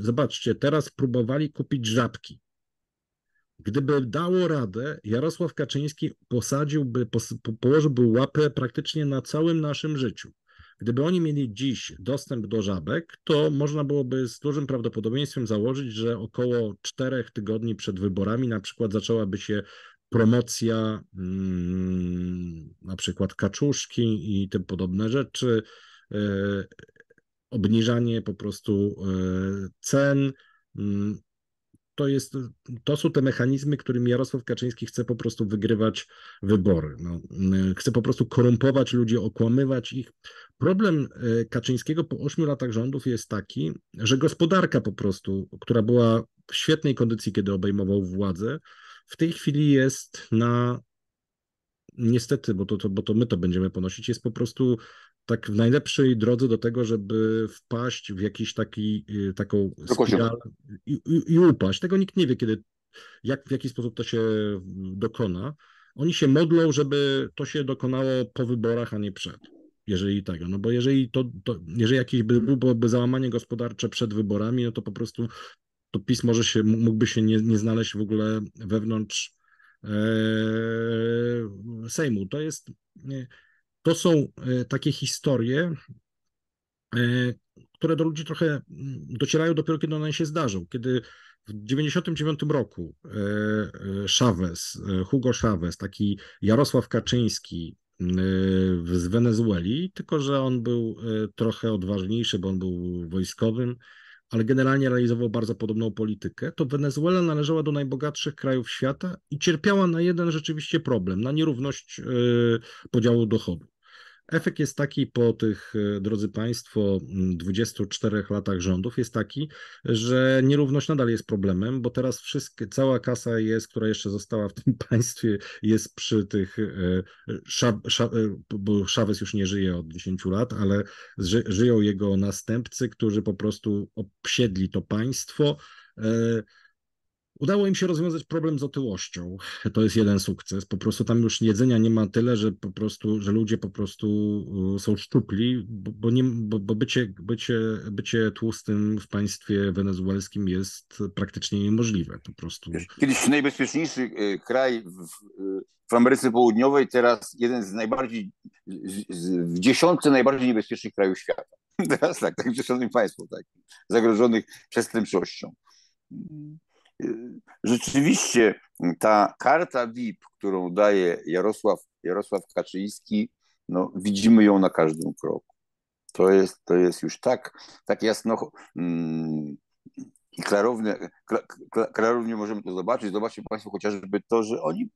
Zobaczcie, teraz próbowali kupić żabki. Gdyby dało radę, Jarosław Kaczyński posadziłby, położyłby łapę praktycznie na całym naszym życiu. Gdyby oni mieli dziś dostęp do żabek, to można byłoby z dużym prawdopodobieństwem założyć, że około czterech tygodni przed wyborami na przykład zaczęłaby się promocja mm, na przykład kaczuszki i tym podobne rzeczy, e, obniżanie po prostu e, cen, mm, to, jest, to są te mechanizmy, którym Jarosław Kaczyński chce po prostu wygrywać wybory. No, y, chce po prostu korumpować ludzi, okłamywać ich. Problem y, Kaczyńskiego po ośmiu latach rządów jest taki, że gospodarka po prostu, która była w świetnej kondycji, kiedy obejmował władzę, w tej chwili jest na niestety, bo to, to, bo to my to będziemy ponosić, jest po prostu tak w najlepszej drodze do tego, żeby wpaść w jakiś taki, y, taką spiralę i, i, i, upaść. Tego nikt nie wie, kiedy, jak, w jaki sposób to się mm, dokona. Oni się modlą, żeby to się dokonało po wyborach, a nie przed. Jeżeli tak. no bo jeżeli to, to jeżeli jakieś by, byłoby załamanie gospodarcze przed wyborami, no to po prostu to PiS może się, mógłby się nie, nie znaleźć w ogóle wewnątrz e, Sejmu. To jest to są e, takie historie, e, które do ludzi trochę mm, docierają dopiero, kiedy one się zdarzą. Kiedy w 1999 roku e, Chavez, Hugo Chavez, taki Jarosław Kaczyński z Wenezueli, tylko że on był trochę odważniejszy, bo on był wojskowym, ale generalnie realizował bardzo podobną politykę, to Wenezuela należała do najbogatszych krajów świata i cierpiała na jeden rzeczywiście problem, na nierówność podziału dochodu. Efekt jest taki po tych, e, drodzy Państwo, 24 mm, latach rządów jest taki, że nierówność nadal jest problemem, bo teraz wszystkie, cała kasa jest, która jeszcze została w tym państwie, jest przy tych, e, sza, sza, e, bo Szawes już nie żyje od 10 lat, ale ży, żyją jego następcy, którzy po prostu obsiedli to państwo Udało im się rozwiązać problem z otyłością. To jest jeden sukces. Po prostu tam już jedzenia nie ma tyle, że po prostu, że ludzie po prostu y, są szczupli, bo, bo, nie, bo, bo bycie, bycie, bycie tłustym w państwie wenezuelskim jest praktycznie niemożliwe. Po prostu. Kiedyś najbezpieczniejszy y, kraj w, w Ameryce Południowej, teraz jeden z najbardziej, w dziesiątce najbardziej niebezpiecznych krajów świata. Teraz tak, tak, szanowni państwo, tak, zagrożonych przestępczością. Mm. Rzeczywiście ta karta VIP, którą daje Jarosław, Jarosław Kaczyński, no, widzimy ją na każdym kroku. To jest, to jest już tak, tak jasno mm, i klarownie, klarownie możemy to zobaczyć. Zobaczcie Państwo chociażby to, że oni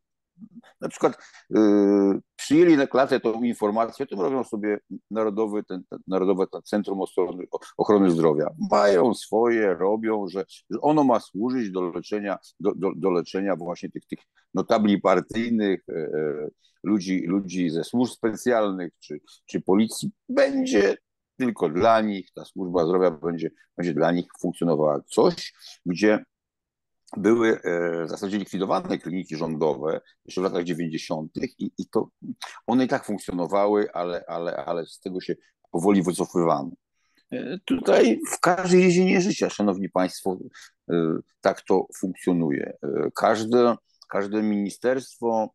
na przykład y, przyjęli na klasę tą informację, o tym robią sobie Narodowy, ten, ten, Narodowe ten Centrum Ochrony, Ochrony Zdrowia. Mają swoje, robią, że, że ono ma służyć do leczenia, do, do, do leczenia właśnie tych, tych notabli partyjnych, e, e, ludzi, ludzi ze służb specjalnych czy, czy policji. Będzie tylko dla nich, ta służba zdrowia będzie, będzie dla nich funkcjonowała coś, gdzie były e, w zasadzie likwidowane kliniki rządowe jeszcze w latach 90. I, i to one i tak funkcjonowały, ale, ale, ale z tego się powoli wycofywano. E, tutaj w każdej dziedzinie życia, szanowni państwo, e, tak to funkcjonuje. Każde, każde ministerstwo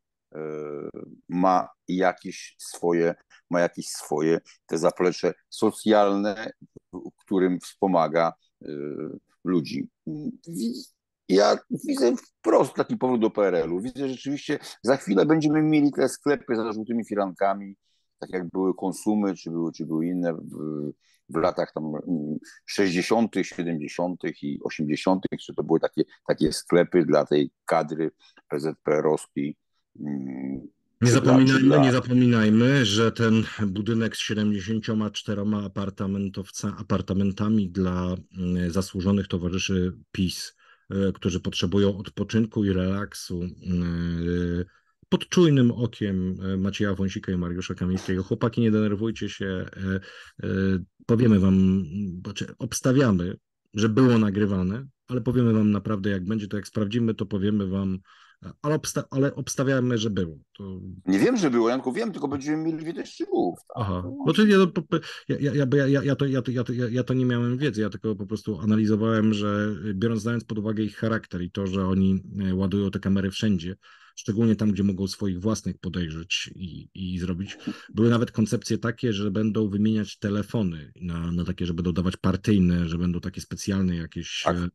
ma jakieś swoje, ma jakieś swoje te zaplecze socjalne, którym wspomaga ludzi. Ja widzę wprost taki powrót do PRL-u. Widzę że rzeczywiście, za chwilę będziemy mieli te sklepy z żółtymi firankami, tak jak były konsumy, czy były, czy były inne w, w latach tam 60., mm, 70. i 80., czy to były takie, takie sklepy dla tej kadry PZPR-owskiej. Mm, nie zapominajmy, nie zapominajmy, że ten budynek z 74 apartamentowca, apartamentami dla mm, zasłużonych towarzyszy PiS E, którzy potrzebują odpoczynku i relaksu e, pod czujnym okiem e, Macieja Wąsika i Mariusza Kamińskiego. Chłopaki, nie denerwujcie się, powiemy wam, znaczy obstawiamy, że było nagrywane, ale powiemy wam naprawdę, jak będzie to, jak sprawdzimy, to powiemy wam, E, ale, obsta ale obstawiamy, że było. To... Nie wiem, że było, Janku, wiem, tylko będziemy mieli więcej szczegółów. Aha, tak, no znaczy, ja, ja, ja, ja, ja, to, ja, to, ja, ja to nie miałem wiedzy, ja tylko po prostu analizowałem, że y, biorąc, znając pod uwagę ich charakter i to, że oni y, ładują te kamery wszędzie, szczególnie tam, gdzie mogą swoich własnych podejrzeć i, i zrobić. Były nawet koncepcje takie, że będą wymieniać telefony na, na takie, żeby dodawać partyjne, że będą takie specjalne jakieś... Tak e,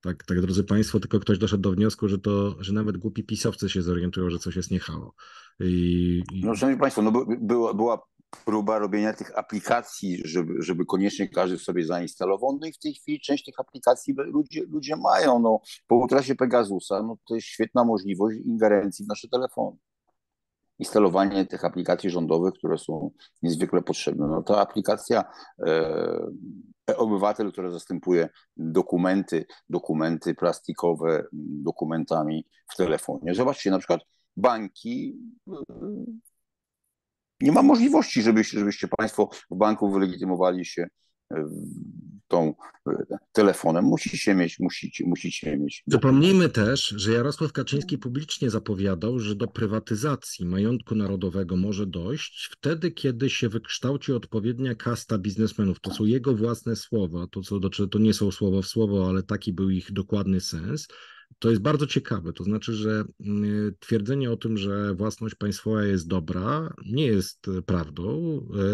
tak, tak, drodzy Państwo, tylko ktoś doszedł do wniosku, że to, że nawet głupi pisowcy się zorientują, że coś jest niechalo. I, i... No, szanowni Państwo, no, była, była próba robienia tych aplikacji, żeby, żeby koniecznie każdy sobie zainstalował. No i w tej chwili część tych aplikacji ludzie, ludzie mają. No, po utracie Pegasusa no, to jest świetna możliwość ingerencji w nasze telefony instalowanie tych aplikacji rządowych, które są niezwykle potrzebne. No ta aplikacja e, e-obywatel, która zastępuje dokumenty, dokumenty plastikowe mm, dokumentami w telefonie. Zobaczcie, na przykład banki mm, nie ma możliwości, żebyście, żebyście Państwo w banku wylegitymowali się tą e, telefonem. się mieć, musi się mieć. Zapomnijmy też, że Jarosław Kaczyński publicznie zapowiadał, że do prywatyzacji majątku narodowego może dojść wtedy, kiedy się wykształci odpowiednia kasta biznesmenów. To są jego własne słowa, to, co, to nie są słowo w słowo, ale taki był ich dokładny sens. To jest bardzo ciekawe, to znaczy, że mm, twierdzenie o tym, że własność państwowa jest dobra, nie jest e, prawdą,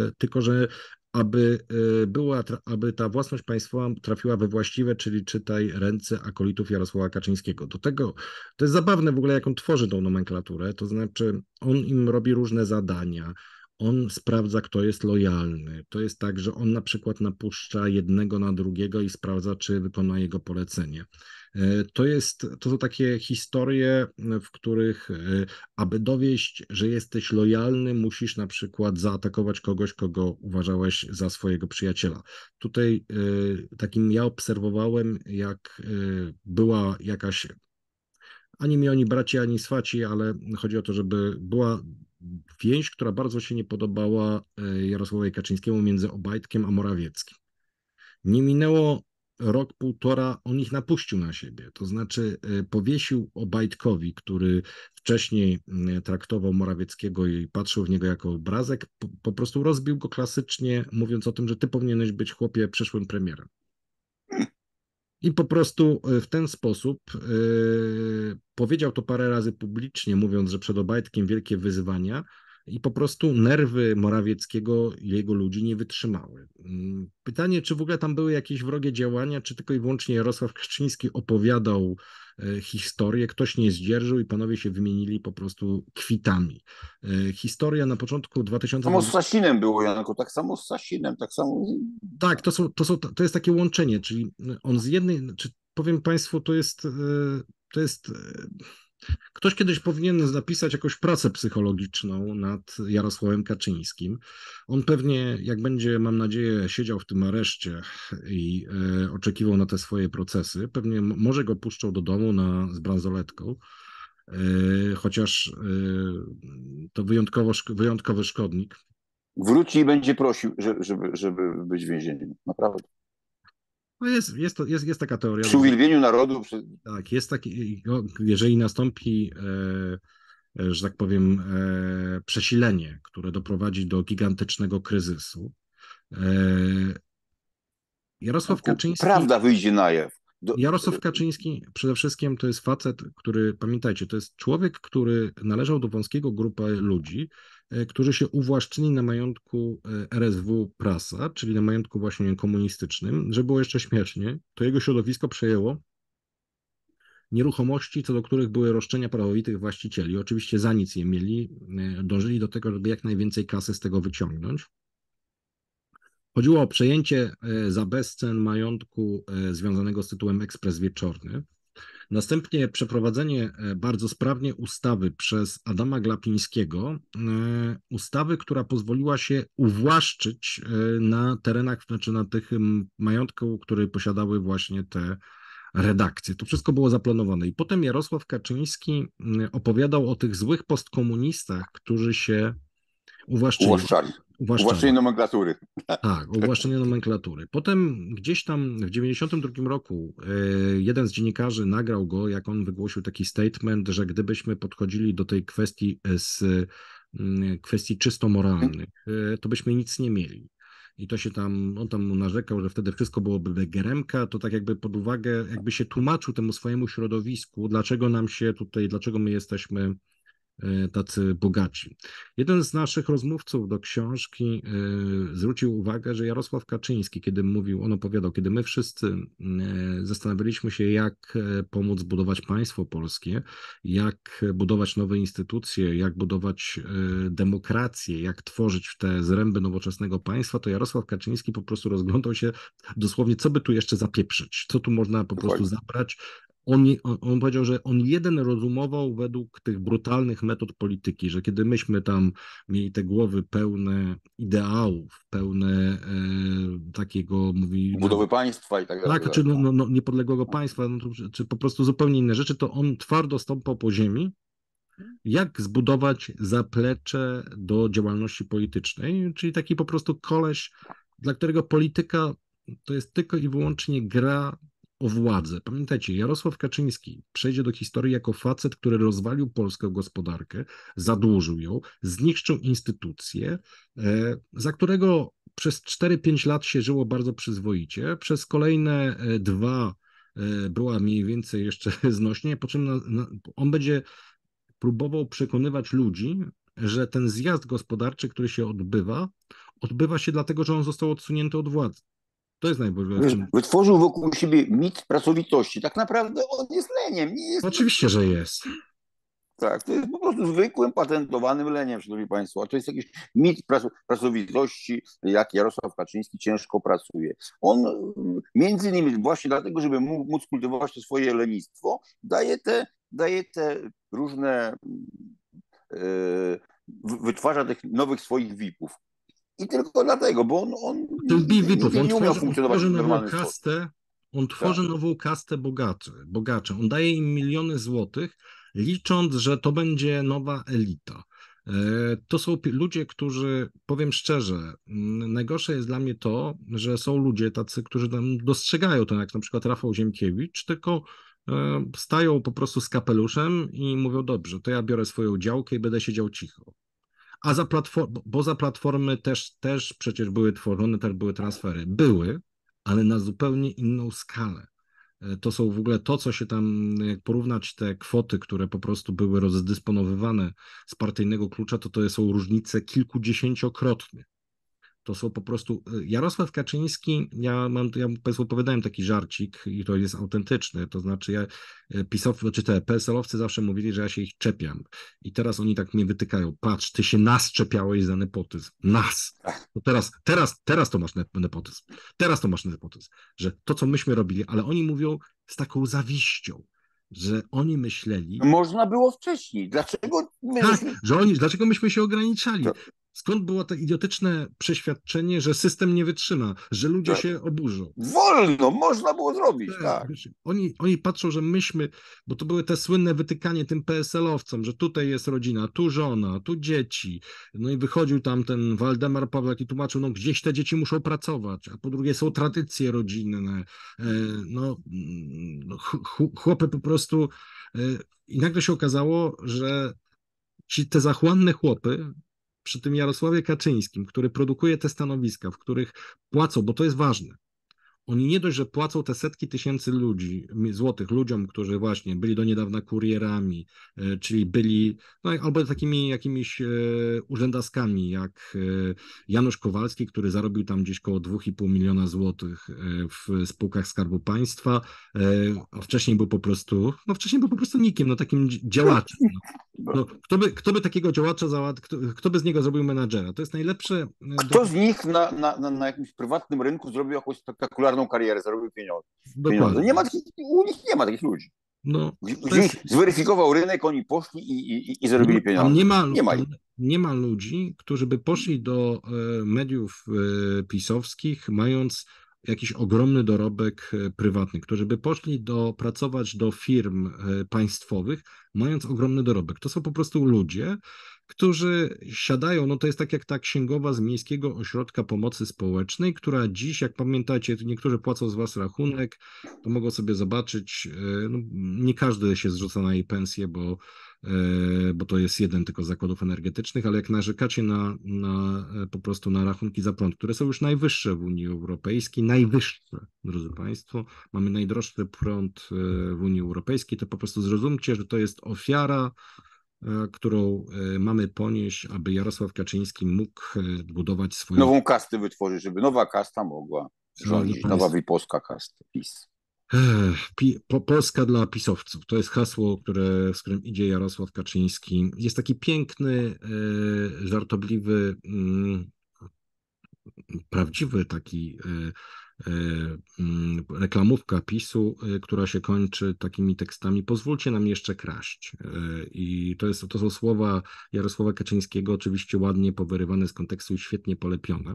e, tylko że aby, y, była, aby ta własność państwowa trafiła we właściwe, czyli czytaj ręce akolitów Jarosława Kaczyńskiego. Do tego, to jest zabawne w ogóle, jak on tworzy tą nomenklaturę, to znaczy on im robi różne zadania, on sprawdza, kto jest lojalny. To jest tak, że on na przykład napuszcza jednego na drugiego i sprawdza, czy wykona jego polecenie. E, to, jest, to są takie historie, e, w których e, aby dowieść, że jesteś lojalny, musisz na przykład zaatakować kogoś, kogo uważałeś za swojego przyjaciela. Tutaj takim ja obserwowałem, jak była jakaś ani mi oni braci, ani swaci, ale chodzi o to, żeby była więź, która bardzo się nie podobała Jarosławowi Kaczyńskiemu między Obajtkiem a Morawieckim. Nie minęło rok, półtora on ich napuścił na siebie. To znaczy e, powiesił Obajtkowi, który wcześniej e, traktował Morawieckiego i patrzył w niego jako obrazek, po, prostu rozbił go klasycznie, mówiąc o tym, że ty powinieneś być chłopie przyszłym premierem. I po prostu e, w ten sposób yy, powiedział to parę razy publicznie, mówiąc, że przed Obajtkiem wielkie wyzwania, i po prostu nerwy Morawieckiego i jego ludzi nie wytrzymały. Mm, pytanie, czy w ogóle tam były jakieś wrogie działania, czy tylko i wyłącznie Jarosław Kaczyński opowiadał e, historię, ktoś nie zdzierżył i panowie się wymienili po prostu kwitami. E, historia na początku 2000... Samo z Sasinem było, Janku, tak samo z Sasinem, tak samo... Tak, to, są, to, są, to jest takie łączenie, czyli on z jednej... Czy powiem Państwu, to jest... E, to jest Ktoś kiedyś powinien napisać jakąś pracę psychologiczną nad Jarosławem Kaczyńskim. On pewnie, jak będzie, mam nadzieję, siedział w tym areszcie i e, oczekiwał na te swoje procesy, pewnie może go puszczą do domu na, z bransoletką e, chociaż e, to wyjątkowo, wyjątkowy szkodnik. Wróci i będzie prosił, żeby, żeby być więzieniem. Naprawdę. No jest, jest, to, jest, jest taka teoria. Przy uwielbieniu narodu. Przy... Tak, jest taki, no, jeżeli nastąpi, e, e, że tak powiem, e, przesilenie, które doprowadzi do gigantycznego kryzysu. E, Jarosław Kaczyński. Prawda wyjdzie na jaw. Do... Jarosław Kaczyński przede wszystkim to jest facet, który, pamiętajcie, to jest człowiek, który należał do wąskiego grupy ludzi, e, którzy się uwłaszczyli na majątku e, RSW Prasa, czyli na majątku właśnie komunistycznym. Że było jeszcze śmiesznie, to jego środowisko przejęło nieruchomości, co do których były roszczenia prawowitych właścicieli. Oczywiście za nic je mieli, e, dążyli do tego, żeby jak najwięcej kasy z tego wyciągnąć. Chodziło o przejęcie e, za bezcen majątku e, związanego z tytułem Ekspres Wieczorny. Następnie przeprowadzenie e, bardzo sprawnie ustawy przez Adama Glapińskiego, ustawy, która pozwoliła się uwłaszczyć na terenach, znaczy na tych majątku, który posiadały właśnie te redakcje. To wszystko było zaplanowane. I potem Jarosław Kaczyński opowiadał o tych złych postkomunistach, którzy się uwłaszczyli. Uwłaszczali. Uwłaszczenie nomenklatury. Tak, uwłaszczenie nomenklatury. Potem gdzieś tam w 92 roku e, jeden z dziennikarzy nagrał go, jak on wygłosił taki statement, że gdybyśmy podchodzili do tej kwestii e, z mm, kwestii czysto moralnych, e, to byśmy nic nie mieli. I to się tam, on tam narzekał, że wtedy wszystko byłoby gremka, to tak jakby pod uwagę, jakby się tłumaczył temu swojemu środowisku, dlaczego nam się tutaj, dlaczego my jesteśmy E, tacy bogaci. Jeden z naszych rozmówców do książki e, zwrócił uwagę, że Jarosław Kaczyński, kiedy mówił, on opowiadał, kiedy my wszyscy e, zastanawialiśmy się, jak pomóc budować państwo polskie, jak budować nowe instytucje, jak budować demokrację, jak tworzyć te zręby nowoczesnego państwa, to Jarosław Kaczyński po prostu rozglądał się dosłownie, co by tu jeszcze zapieprzyć, co tu można po prostu zabrać, on, on powiedział, że on jeden rozumował według tych brutalnych metod polityki, że kiedy myśmy tam mieli te głowy pełne ideałów, pełne e, takiego, mówi... Budowy państwa i tak dalej. Tak, tak czy no, no, no, no niepodległego no. państwa, no, czy, czy po prostu zupełnie inne rzeczy, to on twardo stąpał po ziemi, jak zbudować zaplecze do działalności politycznej, czyli taki po prostu koleś, dla którego polityka to jest tylko i wyłącznie gra o władzę. Pamiętajcie, Jarosław Kaczyński przejdzie do historii jako facet, który rozwalił polską gospodarkę, zadłużył ją, zniszczył instytucje, e, za którego przez 4-5 lat się żyło bardzo przyzwoicie, przez kolejne e, dwa e, była mniej więcej jeszcze znośnie, po czym na, na, on będzie próbował przekonywać ludzi, że ten zjazd gospodarczy, który się odbywa, odbywa się dlatego, że on został odsunięty od władzy. To jest najbolniejsze. Wytworzył wokół siebie mit pracowitości. Tak naprawdę on jest leniem. Nie jest... Oczywiście, że jest. Tak, to jest po prostu zwykłym, patentowanym leniem, szanowni państwo. A to jest jakiś mit pracowitości, jak Jarosław Kaczyński ciężko pracuje. On y, między innymi właśnie dlatego, żeby móc kultywować to swoje lenistwo, daje te, daje te różne, y, wytwarza tych nowych swoich VIP-ów. I tylko dlatego, bo on, on, nie umiał tworzy, funkcjonować w tworzy nową kastę, on tworzy tak. nową kastę bogaczy, bogaczy. On daje im miliony złotych, licząc, że to będzie nowa elita. E, to są ludzie, którzy, powiem szczerze, najgorsze jest dla mnie to, że są ludzie tacy, którzy tam dostrzegają to, jak na przykład Rafał Ziemkiewicz, tylko e, stają po prostu z kapeluszem i mówią, dobrze, to ja biorę swoją działkę i będę siedział cicho a za platform, bo za platformy też, też przecież były tworzone, też były transfery. Były, ale na zupełnie inną skalę. E, to są w ogóle to, co się tam, e, jak porównać te kwoty, które po prostu były rozdysponowywane z partyjnego klucza, to to są różnice kilkudziesięciokrotne to są po prostu. Y, Jarosław Kaczyński, ja mam, ja Państwu opowiadałem taki żarcik i to jest autentyczne. to znaczy ja y, pisowcy, czy znaczy te PSL-owcy zawsze mówili, że ja się ich czepiam i teraz oni tak mnie wytykają, patrz, ty się nas czepiałeś za nepotyzm, nas, to teraz, teraz, teraz to masz nepotyzm, teraz to masz nepotyzm, że to, co myśmy robili, ale oni mówią z taką zawiścią, że oni myśleli. Można było wcześniej. Dlaczego my... Tak, że oni, dlaczego myśmy się ograniczali? To... Skąd było to idiotyczne przeświadczenie, że system nie wytrzyma, że ludzie tak. się oburzą? Wolno, można było tak, zrobić, tak. tak. oni, oni patrzą, że myśmy, bo to były te słynne wytykanie tym PSL-owcom, że tutaj jest rodzina, tu żona, tu dzieci. No i wychodził tam ten Waldemar Pawlak i tłumaczył, no gdzieś te dzieci muszą pracować, a po drugie są tradycje rodzinne. E, no, mm, no chłopy po prostu... E, I nagle się okazało, że ci, te zachłanne chłopy przy tym Jarosławie Kaczyńskim, który produkuje te stanowiska, w których płacą, bo to jest ważne, oni nie dość, że płacą te setki tysięcy ludzi, złotych ludziom, którzy właśnie byli do niedawna kurierami, e, czyli byli no, albo takimi jakimiś e, urzędaskami, jak e, Janusz Kowalski, który zarobił tam gdzieś koło 2,5 miliona złotych w spółkach Skarbu Państwa, a wcześniej był po prostu, no wcześniej był po prostu nikim, no takim działaczem. No. No, kto, by, kto by takiego działacza załatwił, kto, kto, by z niego zrobił menadżera? To jest najlepsze. E, kto z nich na, na, na, na jakimś prywatnym rynku zrobił jakąś spektakularną karierę, zarobił pieniądze? pieniądze. Nie ma takich, u nich nie ma takich ludzi. No, jest... Zweryfikował rynek, oni poszli i, i, i zarobili pieniądze. Nie ma, nie, ma nie ma ludzi, którzy by poszli do e, mediów e, pisowskich, mając jakiś ogromny dorobek e, prywatny, którzy by poszli do, pracować do firm e, państwowych, mając ogromny dorobek. To są po prostu ludzie, którzy siadają, no to jest tak jak ta księgowa z Miejskiego Ośrodka Pomocy Społecznej, która dziś, jak pamiętacie, niektórzy płacą z was rachunek, to mogą sobie zobaczyć, e, no, nie każdy się zrzuca na jej pensję, bo E, bo to jest jeden tylko z zakładów energetycznych, ale jak narzekacie na, na e, po prostu na rachunki za prąd, które są już najwyższe w Unii Europejskiej, najwyższe, drodzy Państwo, mamy najdroższy prąd e, w Unii Europejskiej, to po prostu zrozumcie, że to jest ofiara którą mamy ponieść, aby Jarosław Kaczyński mógł budować swoją... Nową kastę wytworzyć, żeby nowa kasta mogła rządzić, nowa wipolska kasta, PiS. Polska dla pisowców. To jest hasło, które, z którym idzie Jarosław Kaczyński. Jest taki piękny, e, żartobliwy, mm, prawdziwy taki e, e, mm, reklamówka PiSu, która się kończy takimi tekstami pozwólcie nam jeszcze kraść. I to, jest, to są słowa Jarosława Kaczyńskiego, oczywiście ładnie powyrywane z kontekstu i świetnie polepione.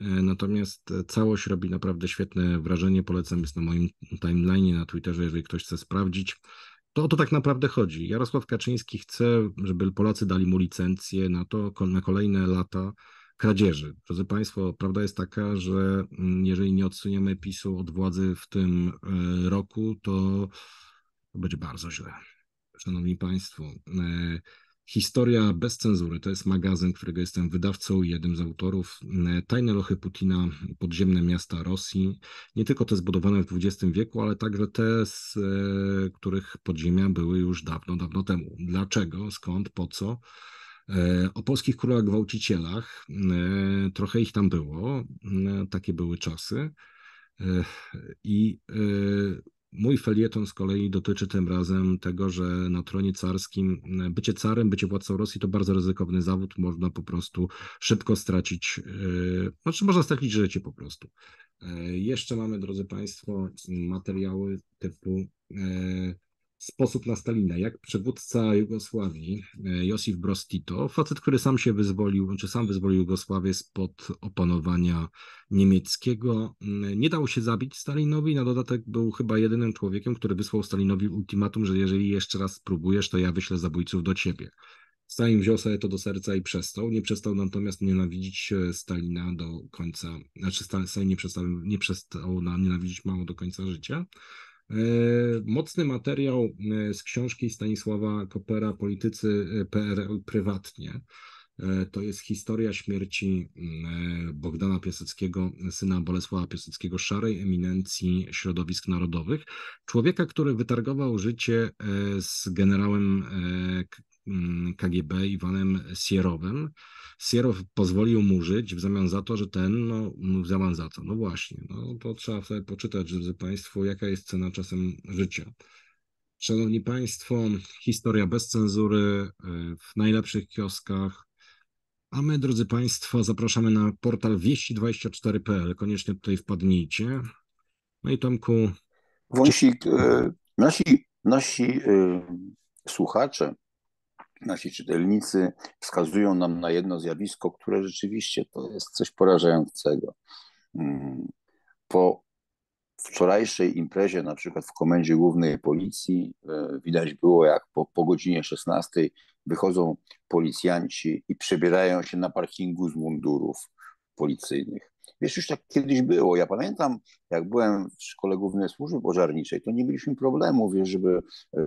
E, natomiast e, całość robi naprawdę świetne wrażenie. Polecam, jest na moim timeline na Twitterze, jeżeli ktoś chce sprawdzić. To o to tak naprawdę chodzi. Jarosław Kaczyński chce, żeby Polacy dali mu licencję na to, na kolejne lata kradzieży. Drodzy Państwo, prawda jest taka, że mm, jeżeli nie odsuniemy PiSu od władzy w tym e, roku, to będzie bardzo źle. Szanowni Państwo, Historia bez cenzury to jest magazyn, którego jestem wydawcą i jednym z autorów. Mm, Tajne lochy Putina, podziemne miasta Rosji. Nie tylko te zbudowane w XX wieku, ale także te, z e, których podziemia były już dawno, dawno temu. Dlaczego, skąd, po co? E, o polskich królach gwałcicielach, mm, e, trochę ich tam było, mm, takie były czasy. I Mój felieton z kolei dotyczy tym razem tego, że na tronie carskim e, bycie carem, bycie władcą Rosji to bardzo ryzykowny zawód. Można po prostu szybko stracić, e, znaczy można stracić życie po prostu. E, jeszcze mamy, drodzy Państwo, materiały typu sposób na Stalina, jak przywódca Jugosławii e, Josif Broz Tito, facet, który sam się wyzwolił, czy sam wyzwolił Jugosławię spod opanowania niemieckiego, mm, nie dał się zabić Stalinowi, na dodatek był chyba jedynym człowiekiem, który wysłał Stalinowi ultimatum, że jeżeli jeszcze raz spróbujesz, to ja wyślę zabójców do ciebie. Stalin wziął sobie to do serca i przestał. Nie przestał natomiast nienawidzić e, Stalina do końca, znaczy Stalin nie przestał, nie przestał nienawidzić mało do końca życia. E, mocny materiał e, z książki Stanisława Kopera Politycy e, PRL prywatnie. To jest historia śmierci Bogdana Piaseckiego, syna Bolesława Piaseckiego, szarej eminencji środowisk narodowych. Człowieka, który wytargował życie z generałem Mm, KGB Iwanem Sierowem. Sierow pozwolił mu żyć w zamian za to, że ten, no, no w zamian za to, no właśnie, no to trzeba sobie poczytać, drodzy Państwo, jaka jest cena czasem życia. Szanowni Państwo, historia bez cenzury e, w najlepszych kioskach, a my, drodzy Państwo, zapraszamy na portal wieści24.pl. Koniecznie tutaj wpadnijcie. No i Tomku. Wąsik, e, nasi, nasi e, słuchacze nasi czytelnicy wskazują nam na jedno zjawisko, które rzeczywiście to jest coś porażającego. Mm. Po wczorajszej imprezie, na przykład w Komendzie Głównej Policji, e, widać było, jak po, po godzinie 16 wychodzą policjanci i przebierają się na parkingu z mundurów policyjnych. Wiesz, już tak kiedyś było. Ja pamiętam, jak byłem w Szkole Głównej Służby Pożarniczej, to nie mieliśmy problemu, wiesz, żeby e,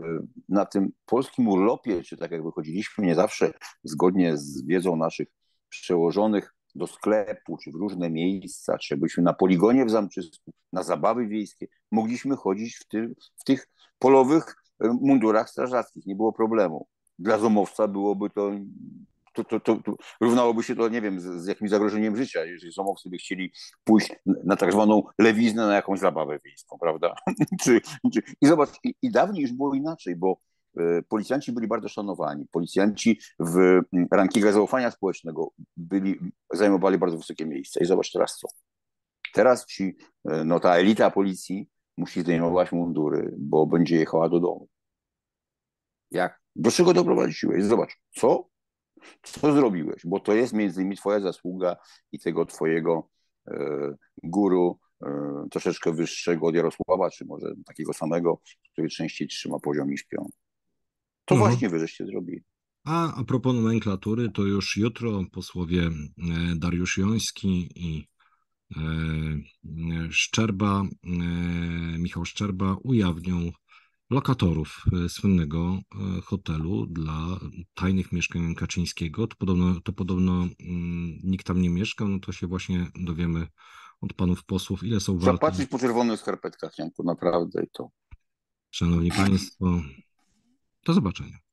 na tym polskim urlopie, czy tak jak wychodziliśmy, nie zawsze zgodnie z wiedzą naszych przełożonych do sklepu, czy w różne miejsca, czy byliśmy na poligonie w Zamczysku, na zabawy wiejskie, mogliśmy chodzić w, ty, w tych polowych e, mundurach strażackich. Nie było problemu. Dla Zomowca byłoby to to, to, to, to równałoby się to, nie wiem, z, z, jakimś zagrożeniem życia, jeżeli somowcy by chcieli pójść na tak zwaną lewiznę, na jakąś zabawę wiejską, prawda? czy, czy, I zobacz, i, i dawniej już było inaczej, bo e, Policjanci byli bardzo szanowani. Policjanci w rankingach zaufania społecznego byli, zajmowali bardzo wysokie miejsca. I zobacz teraz co. Teraz ci, e, no ta elita policji musi zdejmować mundury, bo będzie jechała do domu. Jak? Do czego doprowadziłeś? Zobacz, co co zrobiłeś? Bo to jest między innymi Twoja zasługa i tego Twojego e, guru e, troszeczkę wyższego od Jarosława, czy może takiego samego, który częściej trzyma poziom i pion. To mhm. właśnie wy żeście zrobili. A, a propos nomenklatury, to już jutro posłowie e, Dariusz Joński i Szczerba, Michał Szczerba ujawnią lokatorów e, słynnego e, hotelu dla tajnych mieszkań Kaczyńskiego. To podobno, to podobno mm, nikt tam nie mieszka, no to się właśnie dowiemy od panów posłów, ile są warte. Zapłacić po czerwonych skarpetkach, Janku, naprawdę i to. Szanowni Państwo, do zobaczenia.